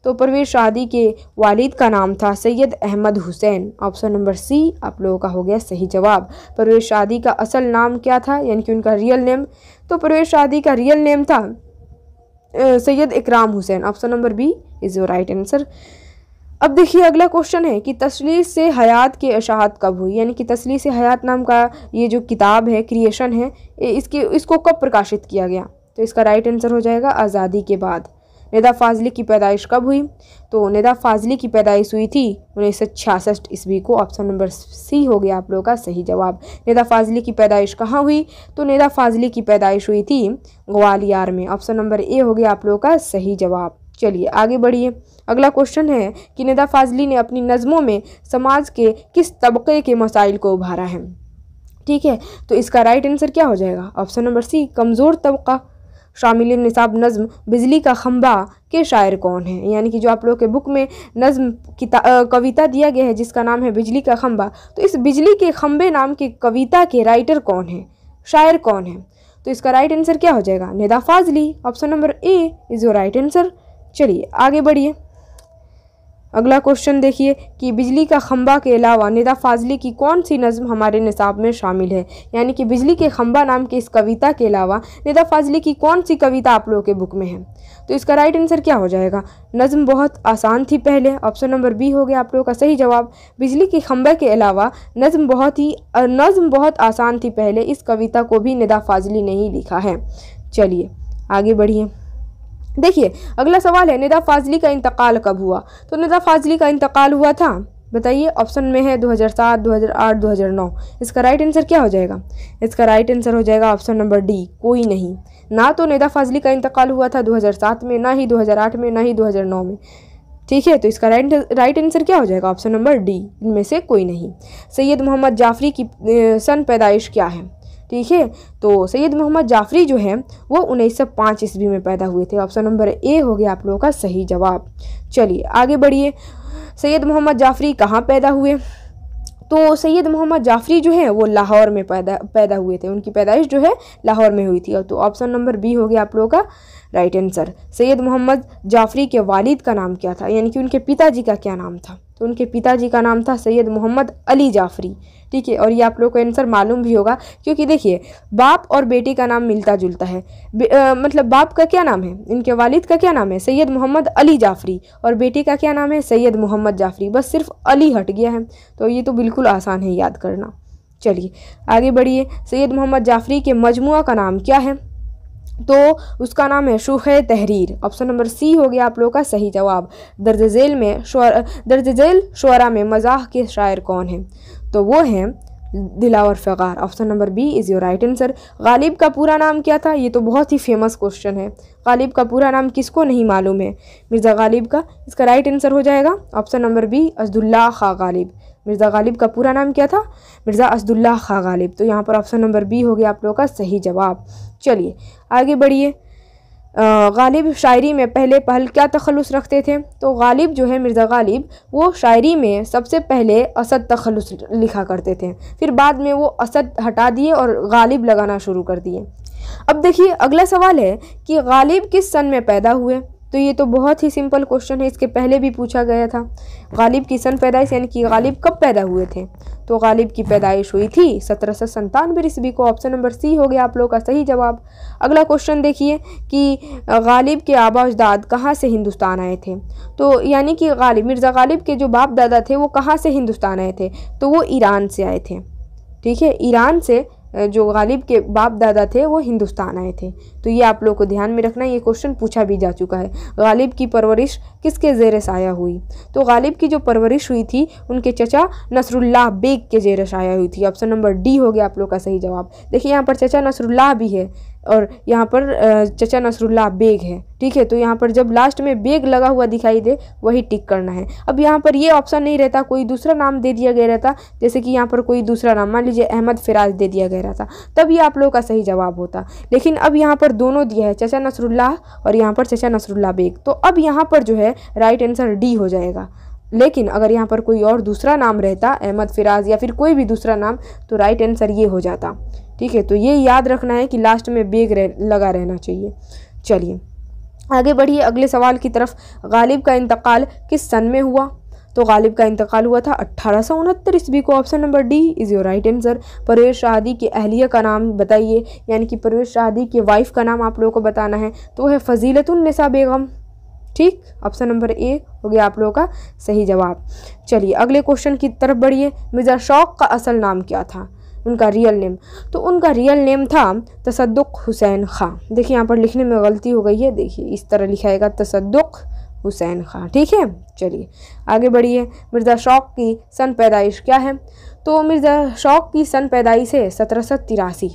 तो परवेज़ शादी के वालिद का नाम था Syed Ahmad Hussain option number C आप लोगों का हो गया सही जवाब परवेज़ शादी का असल नाम क्या था यानी कि उनका रियल नेम तो परवेज़ शादी का रियल नेम था Syed Ikram Hussain option number B is your right answer अब देखिए अगला क्वेश्चन है कि तसली से हयात के अशात कब हुई यानी कि तसली से हयात नाम का ये जो किताब है क्रिएशन है इसकी इसको कब प्रकाशित किया गया तो इसका राइट आंसर हो जाएगा आज़ादी के बाद निदा फाजली की पैदाइश कब हुई तो निदा फाजली की पैदाइश हुई थी उन्नीस सौ छियासठ ईस्वी को ऑप्शन नंबर सी हो गया आप लोगों का सही जवाब निदा फाजली की पैदाइश कहाँ हुई तो निदा फाजली की पैदाइश हुई थी ग्वालियर में ऑप्शन नंबर ए हो गया आप लोगों का सही जवाब चलिए आगे बढ़िए अगला क्वेश्चन है कि निदा फाजली ने अपनी नज़मों में समाज के किस तबके के मसाइल को उभारा है ठीक है तो इसका राइट आंसर क्या हो जाएगा ऑप्शन नंबर सी कमज़ोर तबका शामिल निसाब नज़म बिजली का खम्बा के शायर कौन है यानी कि जो आप लोग के बुक में नज़म कविता दिया गया है जिसका नाम है बिजली का खम्बा तो इस बिजली के खम्बे नाम की कविता के राइटर कौन है शायर कौन है तो इसका राइट आंसर क्या हो जाएगा Nida Fazli option number A is your right answer चलिए आगे बढ़िए अगला क्वेश्चन देखिए कि बिजली का खम्बा के अलावा निदा फाजली की कौन सी नज़म हमारे निसाब में शामिल है यानी कि बिजली के खम्बा नाम की इस कविता के अलावा निदा फाजली की कौन सी कविता आप लोगों के बुक में है तो इसका राइट आंसर क्या हो जाएगा नज़म बहुत आसान थी पहले ऑप्शन नंबर बी हो गया आप लोगों का सही जवाब बिजली के खम्बे के अलावा नज़म बहुत ही नज़म बहुत आसान थी पहले इस कविता को भी निदा फाजली ने ही लिखा है चलिए आगे बढ़िए देखिए अगला सवाल है निदा फाजली का इंतकाल कब हुआ तो निदा फाजली का इंतकाल हुआ था बताइए ऑप्शन में है 2007, 2008, 2009 इसका राइट आंसर क्या हो जाएगा इसका राइट आंसर हो जाएगा ऑप्शन नंबर डी कोई नहीं ना तो निदा फाजली का इंतकाल हुआ था 2007 में ना ही 2008 में ना ही 2009 में ठीक है तो इसका राइट राइट आंसर क्या हो जाएगा ऑप्शन नंबर डी इनमें से कोई नहीं सैयद मोहम्मद जाफरी की सन पैदाइश क्या है ठीक है तो सैयद मोहम्मद जाफरी जो है वो उन्नीस सौ पाँच ईस्वी में पैदा हुए थे ऑप्शन नंबर ए हो गया आप लोगों का सही जवाब चलिए आगे बढ़िए सैयद मोहम्मद जाफरी कहाँ पैदा हुए तो सैयद मोहम्मद जाफरी जो है वो लाहौर में पैदा पैदा हुए थे उनकी पैदाइश जो है लाहौर में हुई थी तो ऑप्शन नंबर बी हो गया आप लोगों का राइट आंसर सैयद मोहम्मद जाफरी के वालिद का नाम क्या था यानी कि उनके पिताजी का क्या नाम था तो उनके पिताजी का नाम था सैयद मोहम्मद अली जाफरी ठीक है और ये आप लोग को आंसर मालूम भी होगा क्योंकि देखिए बाप और बेटी का नाम मिलता जुलता है आ, मतलब बाप का क्या नाम है इनके वालिद का क्या नाम है सैयद मोहम्मद अली जाफरी और बेटी का क्या नाम है सैयद मोहम्मद जाफरी बस सिर्फ अली हट गया है तो ये तो बिल्कुल आसान है याद करना चलिए आगे बढ़िए सैयद मोहम्मद जाफरी के मजमू का नाम क्या है तो उसका नाम है शुह तहरीर ऑप्शन नंबर सी हो गया आप लोगों का सही जवाब दर्ज झेल में दर्ज झेल शुरा में मजाक के शायर कौन हैं तो वो हैं Dilawar Figar option number B is your right answer Ghalib का पूरा नाम क्या था ये तो बहुत ही फेमस क्वेश्चन है गालिब का पूरा नाम किसको नहीं मालूम है मिर्ज़ा गालिब का इसका राइट आंसर हो जाएगा ऑप्शन नंबर बी असदुल्ला खा गालिब मिर्ज़ा गालिब का पूरा नाम क्या था मिर्ज़ा असदुल्ला खा गालिब तो यहाँ पर ऑप्शन नंबर बी हो गया आप लोगों का सही जवाब चलिए आगे बढ़िए गालिब शायरी में पहले पहल क्या तखलस रखते थे तो गालिब जो है मिर्ज़ा गालिब वो शायरी में सबसे पहले असद तखलस लिखा करते थे फिर बाद में वो असद हटा दिए और गालिब लगाना शुरू कर दिए अब देखिए अगला सवाल है कि गालिब किस सन में पैदा हुए तो ये तो बहुत ही सिंपल क्वेश्चन है इसके पहले भी पूछा गया था गालिब की सन पैदाइश यानी कि गालिब कब पैदा हुए थे तो गालिब की पैदाइश हुई थी सत्रह सौ संतानवे ईस्वी को ऑप्शन नंबर सी हो गया आप लोग का सही जवाब अगला क्वेश्चन देखिए कि गालिब के आबा अजदाद कहाँ से हिंदुस्तान आए थे तो यानी कि गालिब मिर्ज़ा गालिब के जो बाप दादा थे वो कहाँ से हिंदुस्तान आए थे तो वो ईरान से आए थे ठीक है ईरान से जो गालिब के बाप दादा थे वो हिंदुस्तान आए थे तो ये आप लोग को ध्यान में रखना ये क्वेश्चन पूछा भी जा चुका है गालिब की परवरिश किसके जेर साया हुई तो गालिब की जो परवरिश हुई थी उनके चचा नसरुल्लाह बेग के जेर साया हुई थी ऑप्शन नंबर डी हो गया आप लोग का सही जवाब देखिए यहाँ पर चचा नसरुल्लाह भी है और यहाँ पर चचा नसरुल्ला बेग है ठीक है तो यहाँ पर जब लास्ट में बेग लगा हुआ दिखाई दे वही टिक करना है अब यहाँ पर ये ऑप्शन नहीं रहता कोई दूसरा नाम दे दिया गया रहता जैसे कि यहाँ पर कोई दूसरा नाम मान लीजिए अहमद फिराज दे दिया गया रहता तब ये आप लोगों का सही जवाब होता लेकिन अब यहाँ पर दोनों दिया है चचा नसरुल्ला और यहाँ पर चचा नसरुल्ला बेग तो अब यहाँ पर जो है राइट आंसर डी हो जाएगा लेकिन अगर यहाँ पर कोई और दूसरा नाम रहता अहमद फिराज या फिर कोई भी दूसरा नाम तो राइट आंसर ये हो जाता ठीक है तो ये याद रखना है कि लास्ट में बेग रह, लगा रहना चाहिए चलिए आगे बढ़िए अगले सवाल की तरफ गालिब का इंतकाल किस सन में हुआ तो गालिब का इंतकाल हुआ था अट्ठारह सौ उनहत्तर ईस्वी को option number D is your right answer Parvez Shadi की अहलिया का नाम बताइए यानी कि परवेज शादी की वाइफ का नाम आप लोगों को बताना है तो है फजीलतुलनसा बेगम ठीक ऑप्शन नंबर ए हो गया आप लोगों का सही जवाब चलिए अगले क्वेश्चन की तरफ बढ़िए मिर्ज़ा शौक का असल नाम क्या था उनका रियल नेम तो उनका रियल नेम था तसदुक हुसैन खां देखिए यहाँ पर लिखने में गलती हो गई है देखिए इस तरह लिखाएगा तसदुक हुसैन खां ठीक है चलिए आगे बढ़िए मिर्ज़ा शौक की सन पैदाइश क्या है तो मिर्ज़ा शौक की सन पैदाइश है सत्रह सौ तिरासी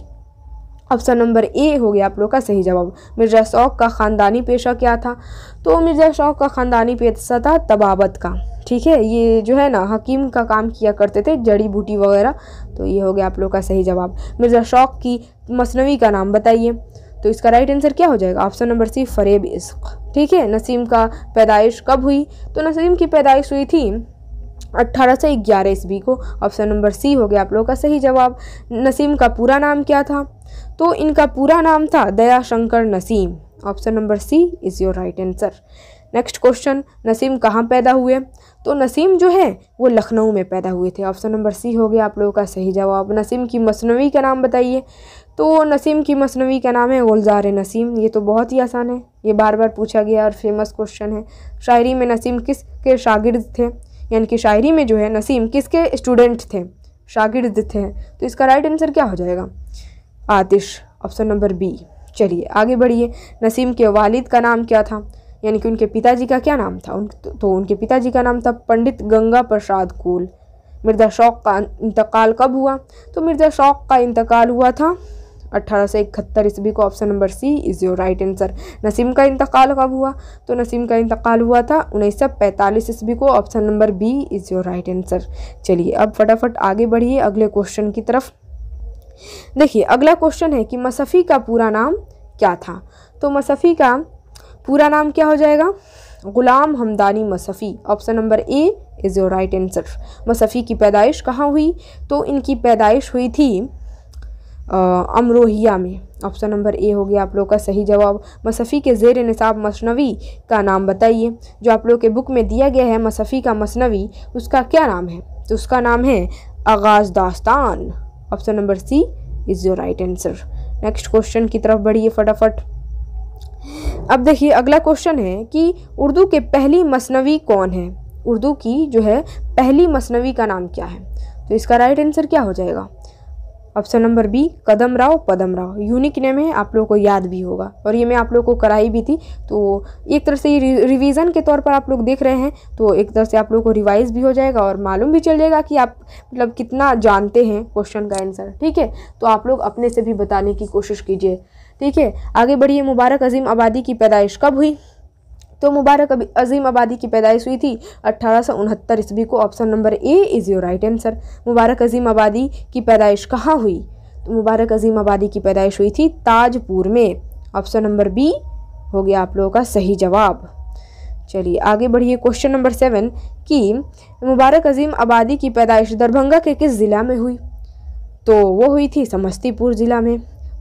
ऑप्शन नंबर ए हो गया आप लोग का सही जवाब मिर्जा शौक का ख़ानदानी पेशा क्या था तो मिर्जा शौक का ख़ानदानी पेशा था तबावत का ठीक है ये जो है ना हकीम का काम किया करते थे जड़ी बूटी वगैरह तो ये हो गया आप लोग का सही जवाब मिर्ज़ा शौक की मसनवी का नाम बताइए तो इसका राइट आंसर क्या हो जाएगा ऑप्शन नंबर सी फरेब इश्क ठीक है नसीम का पैदाइश कब हुई तो नसीम की पैदाइश हुई थी अट्ठारह सौ ग्यारह ईस्वी को ऑप्शन नंबर सी हो गया आप लोगों का सही जवाब नसीम का पूरा नाम क्या था तो इनका पूरा नाम था Daya Shankar Naseem option number C is your right answer next question Naseem कहाँ पैदा हुए तो नसीम जो है वो लखनऊ में पैदा हुए थे ऑप्शन नंबर सी हो गया आप लोगों का सही जवाब नसीम की मसनवी का नाम बताइए तो नसीम की मसनवी का नाम है गुलजार नसीम ये तो बहुत ही आसान है ये बार बार पूछा गया और फेमस क्वेश्चन है शायरी में नसीम किस के शागिर्द थे यानी कि शायरी में जो है नसीम किसके स्टूडेंट थे शागिर्द थे तो इसका राइट आंसर क्या हो जाएगा आतिश ऑप्शन नंबर बी चलिए आगे बढ़िए नसीम के वालिद का नाम क्या था यानी कि उनके पिताजी का क्या नाम था उन तो उनके पिताजी का नाम था पंडित गंगा प्रसाद कुल मिर्ज़ा शौक का इंतकाल कब हुआ तो मिर्ज़ा शौक का इंतकाल हुआ था अट्ठारह सौ इकहत्तर ईस्वी को option number C is your right answer Naseem का इंतकाल कब हुआ तो नसीम का इंतकाल हुआ था उन्नीस सौ पैंतालीस ईस्वी को option number B is your right answer चलिए अब फटाफट आगे बढ़िए अगले क्वेश्चन की तरफ देखिए अगला क्वेश्चन है कि मसफ़ी का पूरा नाम क्या था तो मसफ़ी का पूरा नाम क्या हो जाएगा Ghulam Hamdani Mushafi option number A is your right answer Mushafi की पैदाइश कहाँ हुई तो इनकी पैदाइश हुई थी अमरोहिया में ऑप्शन नंबर ए हो गया आप लोग का सही जवाब मसफ़ी के जेर निसाब मसनवी का नाम बताइए जो आप लोग के बुक में दिया गया है मसफ़ी का मसनवी उसका क्या नाम है तो उसका नाम है Aaghaz Dastan option number C is your right answer next question की तरफ बढ़िए फटाफट अब देखिए अगला क्वेश्चन है कि उर्दू के पहली मसनवी कौन है उर्दू की जो है पहली मसनवी का नाम क्या है तो इसका राइट आंसर क्या हो जाएगा option number B Kadam Rao Padam Rao unique name है आप लोगों को याद भी होगा और ये मैं आप लोगों को कराई भी थी तो एक तरह से ये रिवीजन के तौर पर आप लोग देख रहे हैं तो एक तरह से आप लोगों को रिवाइज भी हो जाएगा और मालूम भी चल जाएगा कि आप मतलब कितना जानते हैं क्वेश्चन का आंसर ठीक है तो आप लोग अपने से भी बताने की कोशिश कीजिए ठीक है आगे बढ़िए मुबारक अजीम आबादी की पैदाइश कब हुई तो मुबारक अभी अजीम आबादी की पैदाइश हुई थी अट्ठारह सौ उनहत्तर ईस्वी को option number A is your right answer Mubarak Azimabadi की पैदाइश कहाँ हुई तो मुबारक अजीम आबादी की पैदाइश हुई थी ताजपुर में ऑप्शन नंबर बी हो गया आप लोगों का सही जवाब चलिए आगे बढ़िए क्वेश्चन नंबर सेवन कि मुबारक अजीम आबादी की पैदाइश दरभंगा के किस ज़िला में हुई तो वो हुई थी समस्तीपुर ज़िला में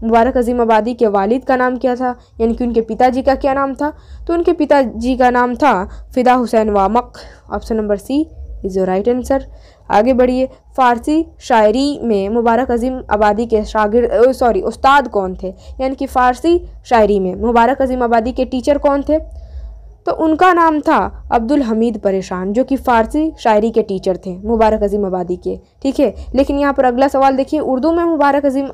मुबारक अजीम आबादी के वालिद का नाम क्या था यानी कि उनके पिताजी का क्या नाम था तो उनके पिताजी का नाम था Fida Hussain Wamiq option number C is your right answer आगे बढ़िए फ़ारसी शायरी में मुबारक अजीम आबादी के शागिर सॉरी उस्ताद कौन थे यानी कि फ़ारसी शायरी में मुबारक अजीम आबादी के टीचर कौन थे तो उनका नाम था अब्दुल हमीद परेशान जो कि फ़ारसी शायरी के टीचर थे मुबारक अजीम आबादी के ठीक है लेकिन यहाँ पर अगला सवाल देखिए उर्दू में मुबारक अजीम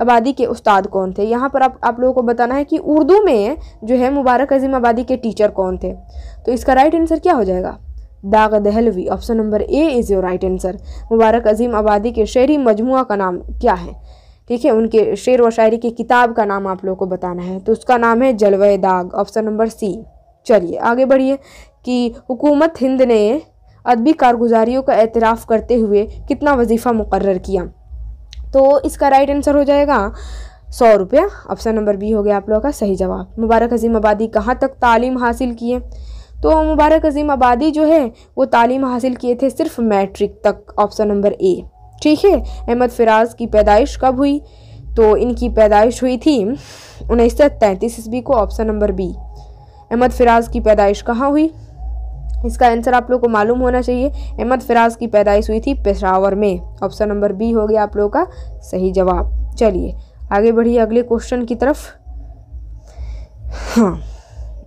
आबादी के उस्ताद कौन थे यहाँ पर आप आप लोगों को बताना है कि उर्दू में जो है मुबारक अजीम आबादी के टीचर कौन थे तो इसका राइट आंसर क्या हो जाएगा Dagh Dehlvi option number A is your right answer Mubarak Azimabadi के शेरी मजमु का नाम क्या है ठीक है उनके शेर व शायरी की किताब का नाम आप लोगों को बताना है तो उसका नाम है जलवे दाग ऑप्शन नंबर सी चलिए आगे बढ़िए कि हुकूमत हिंद ने अदबी कारगुजारियों का एतराफ़ करते हुए कितना वजीफ़ा मुकर किया तो इसका राइट आंसर हो जाएगा सौ रुपया ऑप्शन नंबर बी हो गया आप लोगों का सही जवाब मुबारक अजीम आबादी कहाँ तक तालीम हासिल किए तो मुबारक अजीम आबादी जो है वो तालीम हासिल किए थे सिर्फ मैट्रिक तक ऑप्शन नंबर ए ठीक है अहमद फिराज की पैदाइश कब हुई तो इनकी पैदाइश हुई थी उन्नीस सौ तैंतीस ईस्वी को option number B Ahmad Faraz की पैदाइश कहाँ हुई इसका आंसर आप लोग को मालूम होना चाहिए अहमद फ़िराज़ की पैदाइश हुई थी पेशावर में ऑप्शन नंबर बी हो गया आप लोगों का सही जवाब चलिए आगे बढ़िए अगले क्वेश्चन की तरफ हाँ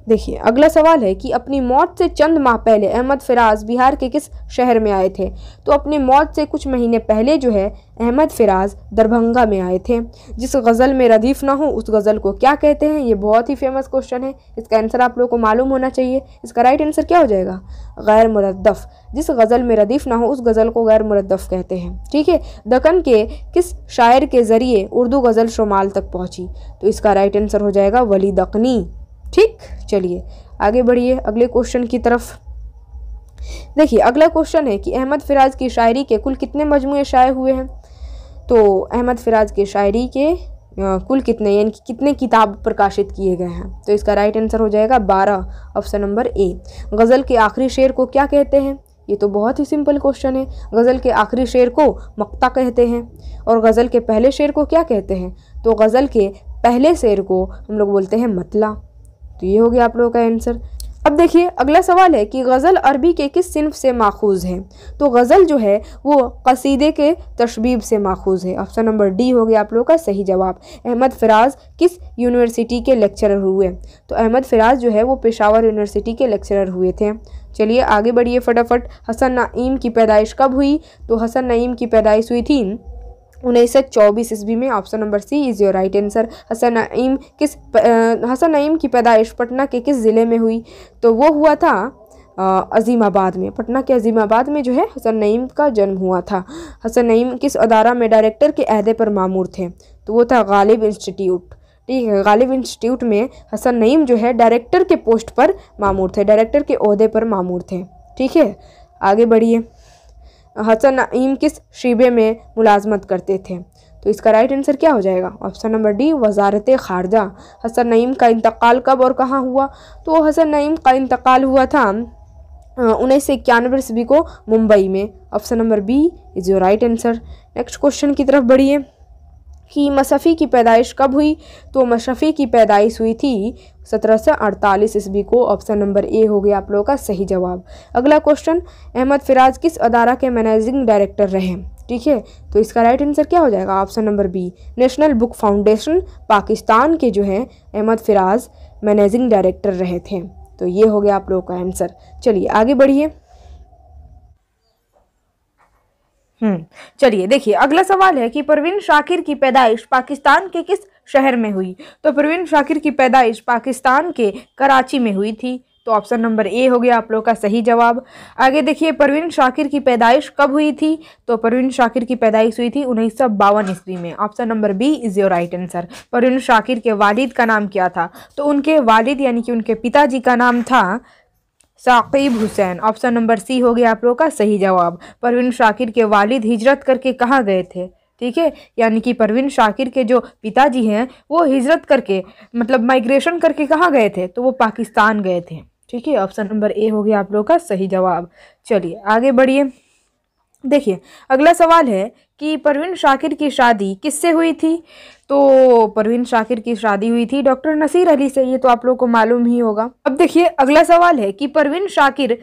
देखिए अगला सवाल है कि अपनी मौत से चंद माह पहले अहमद फिराज बिहार के किस शहर में आए थे तो अपनी मौत से कुछ महीने पहले जो है अहमद फिराज दरभंगा में आए थे जिस गज़ल में रदीफ़ ना हो उस गज़ल को क्या कहते हैं ये बहुत ही फेमस क्वेश्चन है इसका आंसर आप लोगों को मालूम होना चाहिए इसका राइट आंसर क्या हो जाएगा गैर मुरदफ़ जिस गज़ल में रदीफ़ ना हो उस गज़ल को गैर मुरदफ़ कहते हैं ठीक है दखन के किस शायर के ज़रिए उर्दू गज़ल शुमाल तक पहुँची तो इसका राइट आंसर हो जाएगा वली दकनी ठीक चलिए आगे बढ़िए अगले क्वेश्चन की तरफ देखिए अगला क्वेश्चन है कि अहमद फ़िराज की शायरी के कुल कितने मजमू शाये हुए हैं तो अहमद फ़िराज की शायरी के कुल कितने यानी कि कितने किताब प्रकाशित किए गए हैं तो इसका राइट आंसर हो जाएगा बारह ऑप्शन नंबर ए गज़ल के आखिरी शेर को क्या कहते हैं ये तो बहुत ही सिंपल क्वेश्चन है गज़ल के आखिरी शेर को मक्ता कहते हैं और गज़ल के पहले शेर को क्या कहते हैं तो गज़ल के पहले शेर को हम लोग बोलते हैं मतला तो ये हो गया आप लोगों का आंसर अब देखिए अगला सवाल है कि गज़ल अरबी के किस सिनफ से माखूज़ है तो गज़ल जो है वो कसीदे के तशबीब से माखूज़ है ऑप्शन नंबर डी हो गया आप लोगों का सही जवाब अहमद फ़राज़ किस यूनिवर्सिटी के लेक्चरर हुए तो अहमद फ़राज़ जो है वो पेशावर यूनिवर्सिटी के लेक्चरर हुए थे चलिए आगे बढ़िए फटाफट हसन नईम की पैदाइश कब हुई तो हसन नईम की पैदाइश हुई थी उन्नीस सौ चौबीस ईस्वी में option number C is your right answer Hasan Naeem किस आ, हसन नईम की पैदाइश पटना के किस ज़िले में हुई तो वो हुआ था अजीमाबाद में पटना के अजीमाबाद में जो है हसन नईम का जन्म हुआ था हसन नईम किस अदारा में डायरेक्टर के अहदे पर मामूर थे तो वो था गालिब इंस्टीट्यूट ठीक है गालिब इंस्टीट्यूट में हसन नईम जो है डायरेक्टर के पोस्ट पर मामूर थे डायरेक्टर के अहदे पर मामूर थे ठीक है आगे बढ़िए हसन नईम किस शिबे में मुलाजमत करते थे तो इसका राइट आंसर क्या हो जाएगा ऑप्शन नंबर डी वजारत खारजा हसन नईम का इंतकाल कब और कहाँ हुआ तो हसन नईम का इंतकाल हुआ था उन्नीस सौ इक्यानवे ईस्वी को मुंबई में option number B is your right answer next question की तरफ बढ़िए कि मशफ़ी की पैदाइश कब हुई तो मशफ़ी की पैदाइश हुई थी सत्रह सौ अड़तालीस ईस्वी को ऑप्शन नंबर ए हो गया आप लोगों का सही जवाब अगला क्वेश्चन अहमद फिराज किस अदारा के मैनेजिंग डायरेक्टर रहे ठीक है तो इसका राइट आंसर क्या हो जाएगा option number B national book foundation Pakistan के जो हैं अहमद फिराज मैनेजिंग डायरेक्टर रहे थे तो ये हो गया आप लोगों का आंसर चलिए आगे बढ़िए हम्म, चलिए देखिए अगला सवाल है कि परवीन शाकिर की पैदाइश पाकिस्तान के किस शहर में हुई तो परवीन शाकिर की पैदाइश पाकिस्तान के कराची में हुई थी तो ऑप्शन नंबर ए हो गया आप लोग का सही जवाब आगे देखिए परवीन शाकिर की पैदाइश कब हुई थी तो परवीन शाकिर की पैदाइश हुई थी उन्नीस सौ बावन ईस्वी में option number B is your right answer Parveen Shakir के वालिद का नाम क्या था तो उनके वालिद यानी कि उनके पिताजी का नाम था Saqib Hussain option number C हो गया आप लोगों का सही जवाब परवीन शाकिर के वालिद हिजरत करके कहाँ गए थे ठीक है यानी कि परवीन शाकिर के जो पिताजी हैं वो हिजरत करके मतलब माइग्रेशन करके कहाँ गए थे तो वो पाकिस्तान गए थे ठीक है ऑप्शन नंबर ए हो गया आप लोग का सही जवाब चलिए आगे बढ़िए देखिए अगला सवाल है कि परवीन शाकिर की शादी किससे हुई थी तो परवीन शाकिर की शादी हुई थी डॉक्टर नसीर अली से ये तो आप लोगों को मालूम ही होगा अब देखिए अगला सवाल है कि परवीन शाकिर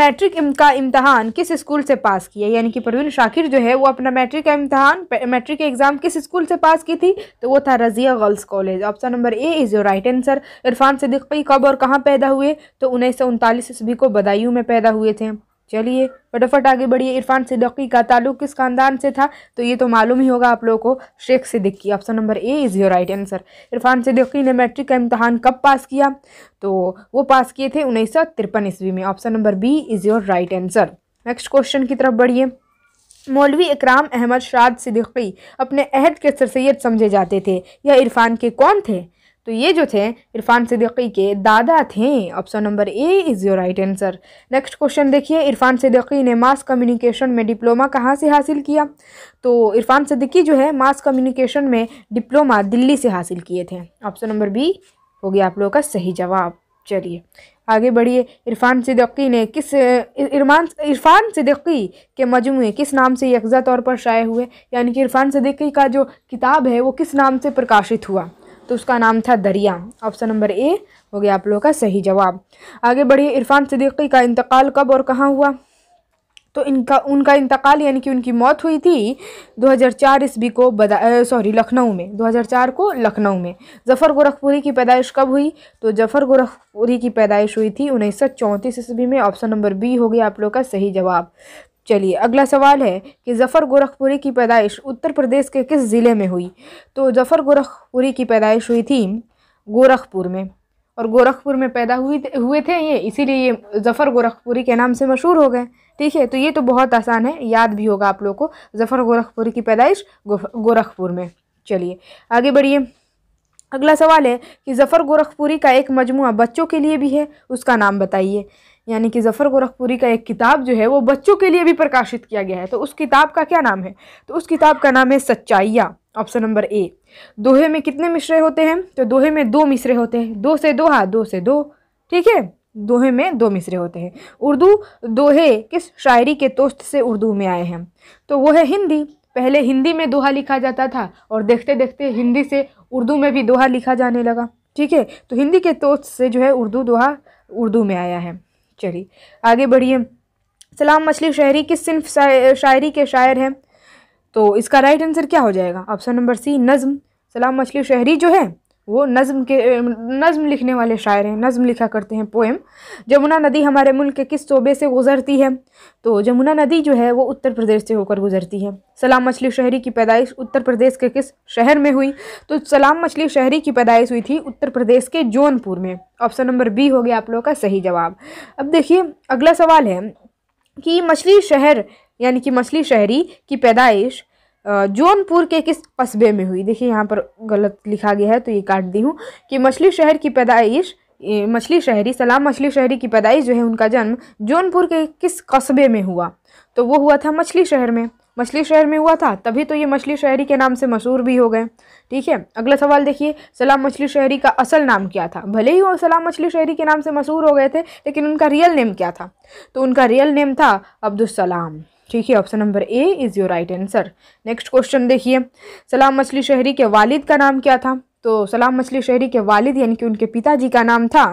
मैट्रिक का इम्तहान किस स्कूल से पास किया यानी कि परवीन शाकिर जो है वो अपना मैट्रिक का इम्तहान मैट्रिक के एग्ज़ाम किस स्कूल से पास की थी तो वो था Razia girls college option number A is your right answer Irfan Siddiqui कब और कहाँ पैदा हुए तो उन्नीस सौ ईस्वी को बदायूं में पैदा हुए थे चलिए फटाफट आगे बढ़िए इरफान सिद्दीकी का ताल्लुक किस खानदान से था तो ये तो मालूम ही होगा आप लोगों को Sheikh Siddiqui option number A is your right answer Irfan Siddiqui ने मैट्रिक का इम्तहान कब पास किया तो वो पास किए थे उन्नीस सौ तिरपन ईस्वी में option number B is your right answer next question की तरफ बढ़िए मौलवी इकराम अहमद शाद सिद्दीकी अपने अहद के सर सैद समझे जाते थे यह इरफान के कौन थे तो ये जो थे इरफान सिद्दीकी के दादा थे option number A is your right answer next question देखिए इरफान सिद्दीकी ने मास कम्युनिकेशन में डिप्लोमा कहाँ से हासिल किया तो इरफान सिद्दीकी जो है मास कम्युनिकेशन में डिप्लोमा दिल्ली से हासिल किए थे ऑप्शन नंबर बी हो गया आप लोगों का सही जवाब चलिए आगे बढ़िए इरफान सिद्दीकी ने किस इरमान इरफान सिद्दीकी के मजमू किस नाम से यकजा तौर पर शाये हुए यानी कि इरफान सिद्दीकी का जो किताब है वो किस नाम से प्रकाशित हुआ तो उसका नाम था दरिया ऑप्शन नंबर ए हो गया आप लोगों का सही जवाब आगे बढ़िए इरफान सदीक़ी का इंतकाल कब और कहाँ हुआ तो इनका उनका इंतकाल यानी कि उनकी मौत हुई थी 2004 ईस्वी को बदा सॉरी लखनऊ में 2004 को लखनऊ में जफ़र गोरखपुरी की पैदाइश कब हुई तो जफ़र गोरखपुरी की पैदाइश हुई थी उन्नीस सौ ईस्वी में ऑप्शन नंबर बी हो गया आप लोग का सही जवाब चलिए अगला सवाल है कि ज़फ़र गोरखपुरी की पैदाइश उत्तर प्रदेश के किस ज़िले में हुई तो ज़फ़र गोरखपुरी की पैदाइश हुई थी गोरखपुर में और गोरखपुर में पैदा हुई हुए थे ये इसीलिए ये ज़फ़र गोरखपुरी के नाम से मशहूर हो गए ठीक है तो ये तो बहुत आसान है याद भी होगा आप लोग को ज़फ़र गोरखपुरी की पैदाइश गोरखपुर में चलिए आगे बढ़िए अगला सवाल है कि ज़फ़र गोरखपुरी का एक मजमू बच्चों के लिए भी है उसका नाम बताइए यानी कि ज़फ़र गोरखपुरी का एक किताब जो है वो बच्चों के लिए भी प्रकाशित किया गया है तो उस किताब का क्या नाम है तो उस किताब का नाम है सच्चाइयाँ ऑप्शन नंबर ए दोहे में कितने मिश्रे होते हैं तो दोहे में दो मिसरे होते हैं दो से दो हाँ दो से दो ठीक है दोहे में दो मिसरे होते हैं उर्दू दोहे किस शायरी के दोस्त से उर्दू में आए हैं तो वो है हिंदी पहले हिंदी में दोहा लिखा जाता था और देखते देखते हिंदी से उर्दू में भी दोहा लिखा जाने लगा ठीक है तो हिंदी के दोस्त से जो है उर्दू दोहा उर्दू में आया है चलिए आगे बढ़िए सलाम मछली शायरी किस सिंफ शायरी के शायर हैं तो इसका राइट आंसर क्या हो जाएगा ऑप्शन नंबर सी नज़म सलाम मछली शहरी जो है वो नज़म के नज़म लिखने वाले शायर हैं नज़म लिखा करते हैं पोएम जमुना नदी हमारे मुल्क के किस शोबे से गुजरती है तो जमुना नदी जो है वो उत्तर प्रदेश से होकर गुजरती है सलाम मछली शहरी की पैदाइश उत्तर प्रदेश के किस शहर में हुई तो सलाम मछली शहरी की पैदाइश हुई थी उत्तर प्रदेश के जौनपुर में ऑप्शन नंबर बी हो गया आप लोगों का सही जवाब अब देखिए अगला सवाल है कि मछली शहर यानी कि मछली शहरी की पैदाइश जौनपुर के किस कस्बे में हुई देखिए यहाँ पर गलत लिखा गया है तो ये काट दी हूँ कि मछली शहर की पैदाइश मछली शहरी सलाम मछली शहरी की पैदाइश जो है उनका जन्म जौनपुर के किस कस्बे में हुआ तो वो हुआ था मछली शहर में मछली शहर में हुआ था तभी तो ये मछली शहरी के नाम से मशहूर भी हो गए ठीक है अगला सवाल देखिए सलाम मछली शहरी का असल नाम क्या था भले ही वो सलाम मछली शहरी के नाम से मशहूर हो गए थे लेकिन उनका रियल नेम क्या था तो उनका रियल नेम था अब्दुलसलाम ठीक है option number A is your right answer next question देखिए सलाम मछली शहरी के वालिद का नाम क्या था तो सलाम मछली शहरी के वालिद यानी कि उनके पिताजी का नाम था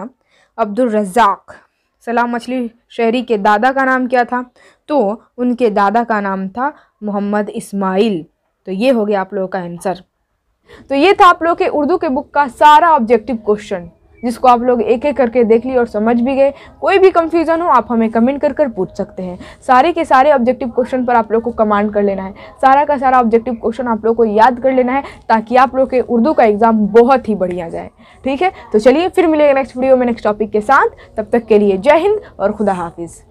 अब्दुल रज़ाक सलाम मछली शहरी के दादा का नाम क्या था तो उनके दादा का नाम था मोहम्मद इस्माइल तो ये हो गया आप लोगों का आंसर तो ये था आप लोग के उर्दू के बुक का सारा ऑब्जेक्टिव क्वेश्चन जिसको आप लोग एक एक करके देख ली और समझ भी गए कोई भी कन्फ्यूज़न हो आप हमें कमेंट कर कर पूछ सकते हैं सारे के सारे ऑब्जेक्टिव क्वेश्चन पर आप लोग को कमांड कर लेना है सारा का सारा ऑब्जेक्टिव क्वेश्चन आप लोग को याद कर लेना है ताकि आप लोग के उर्दू का एग्ज़ाम बहुत ही बढ़िया जाए ठीक है तो चलिए फिर मिलेगा नेक्स्ट वीडियो में नेक्स्ट टॉपिक के साथ तब तक के लिए जय हिंद और खुदा हाफिज़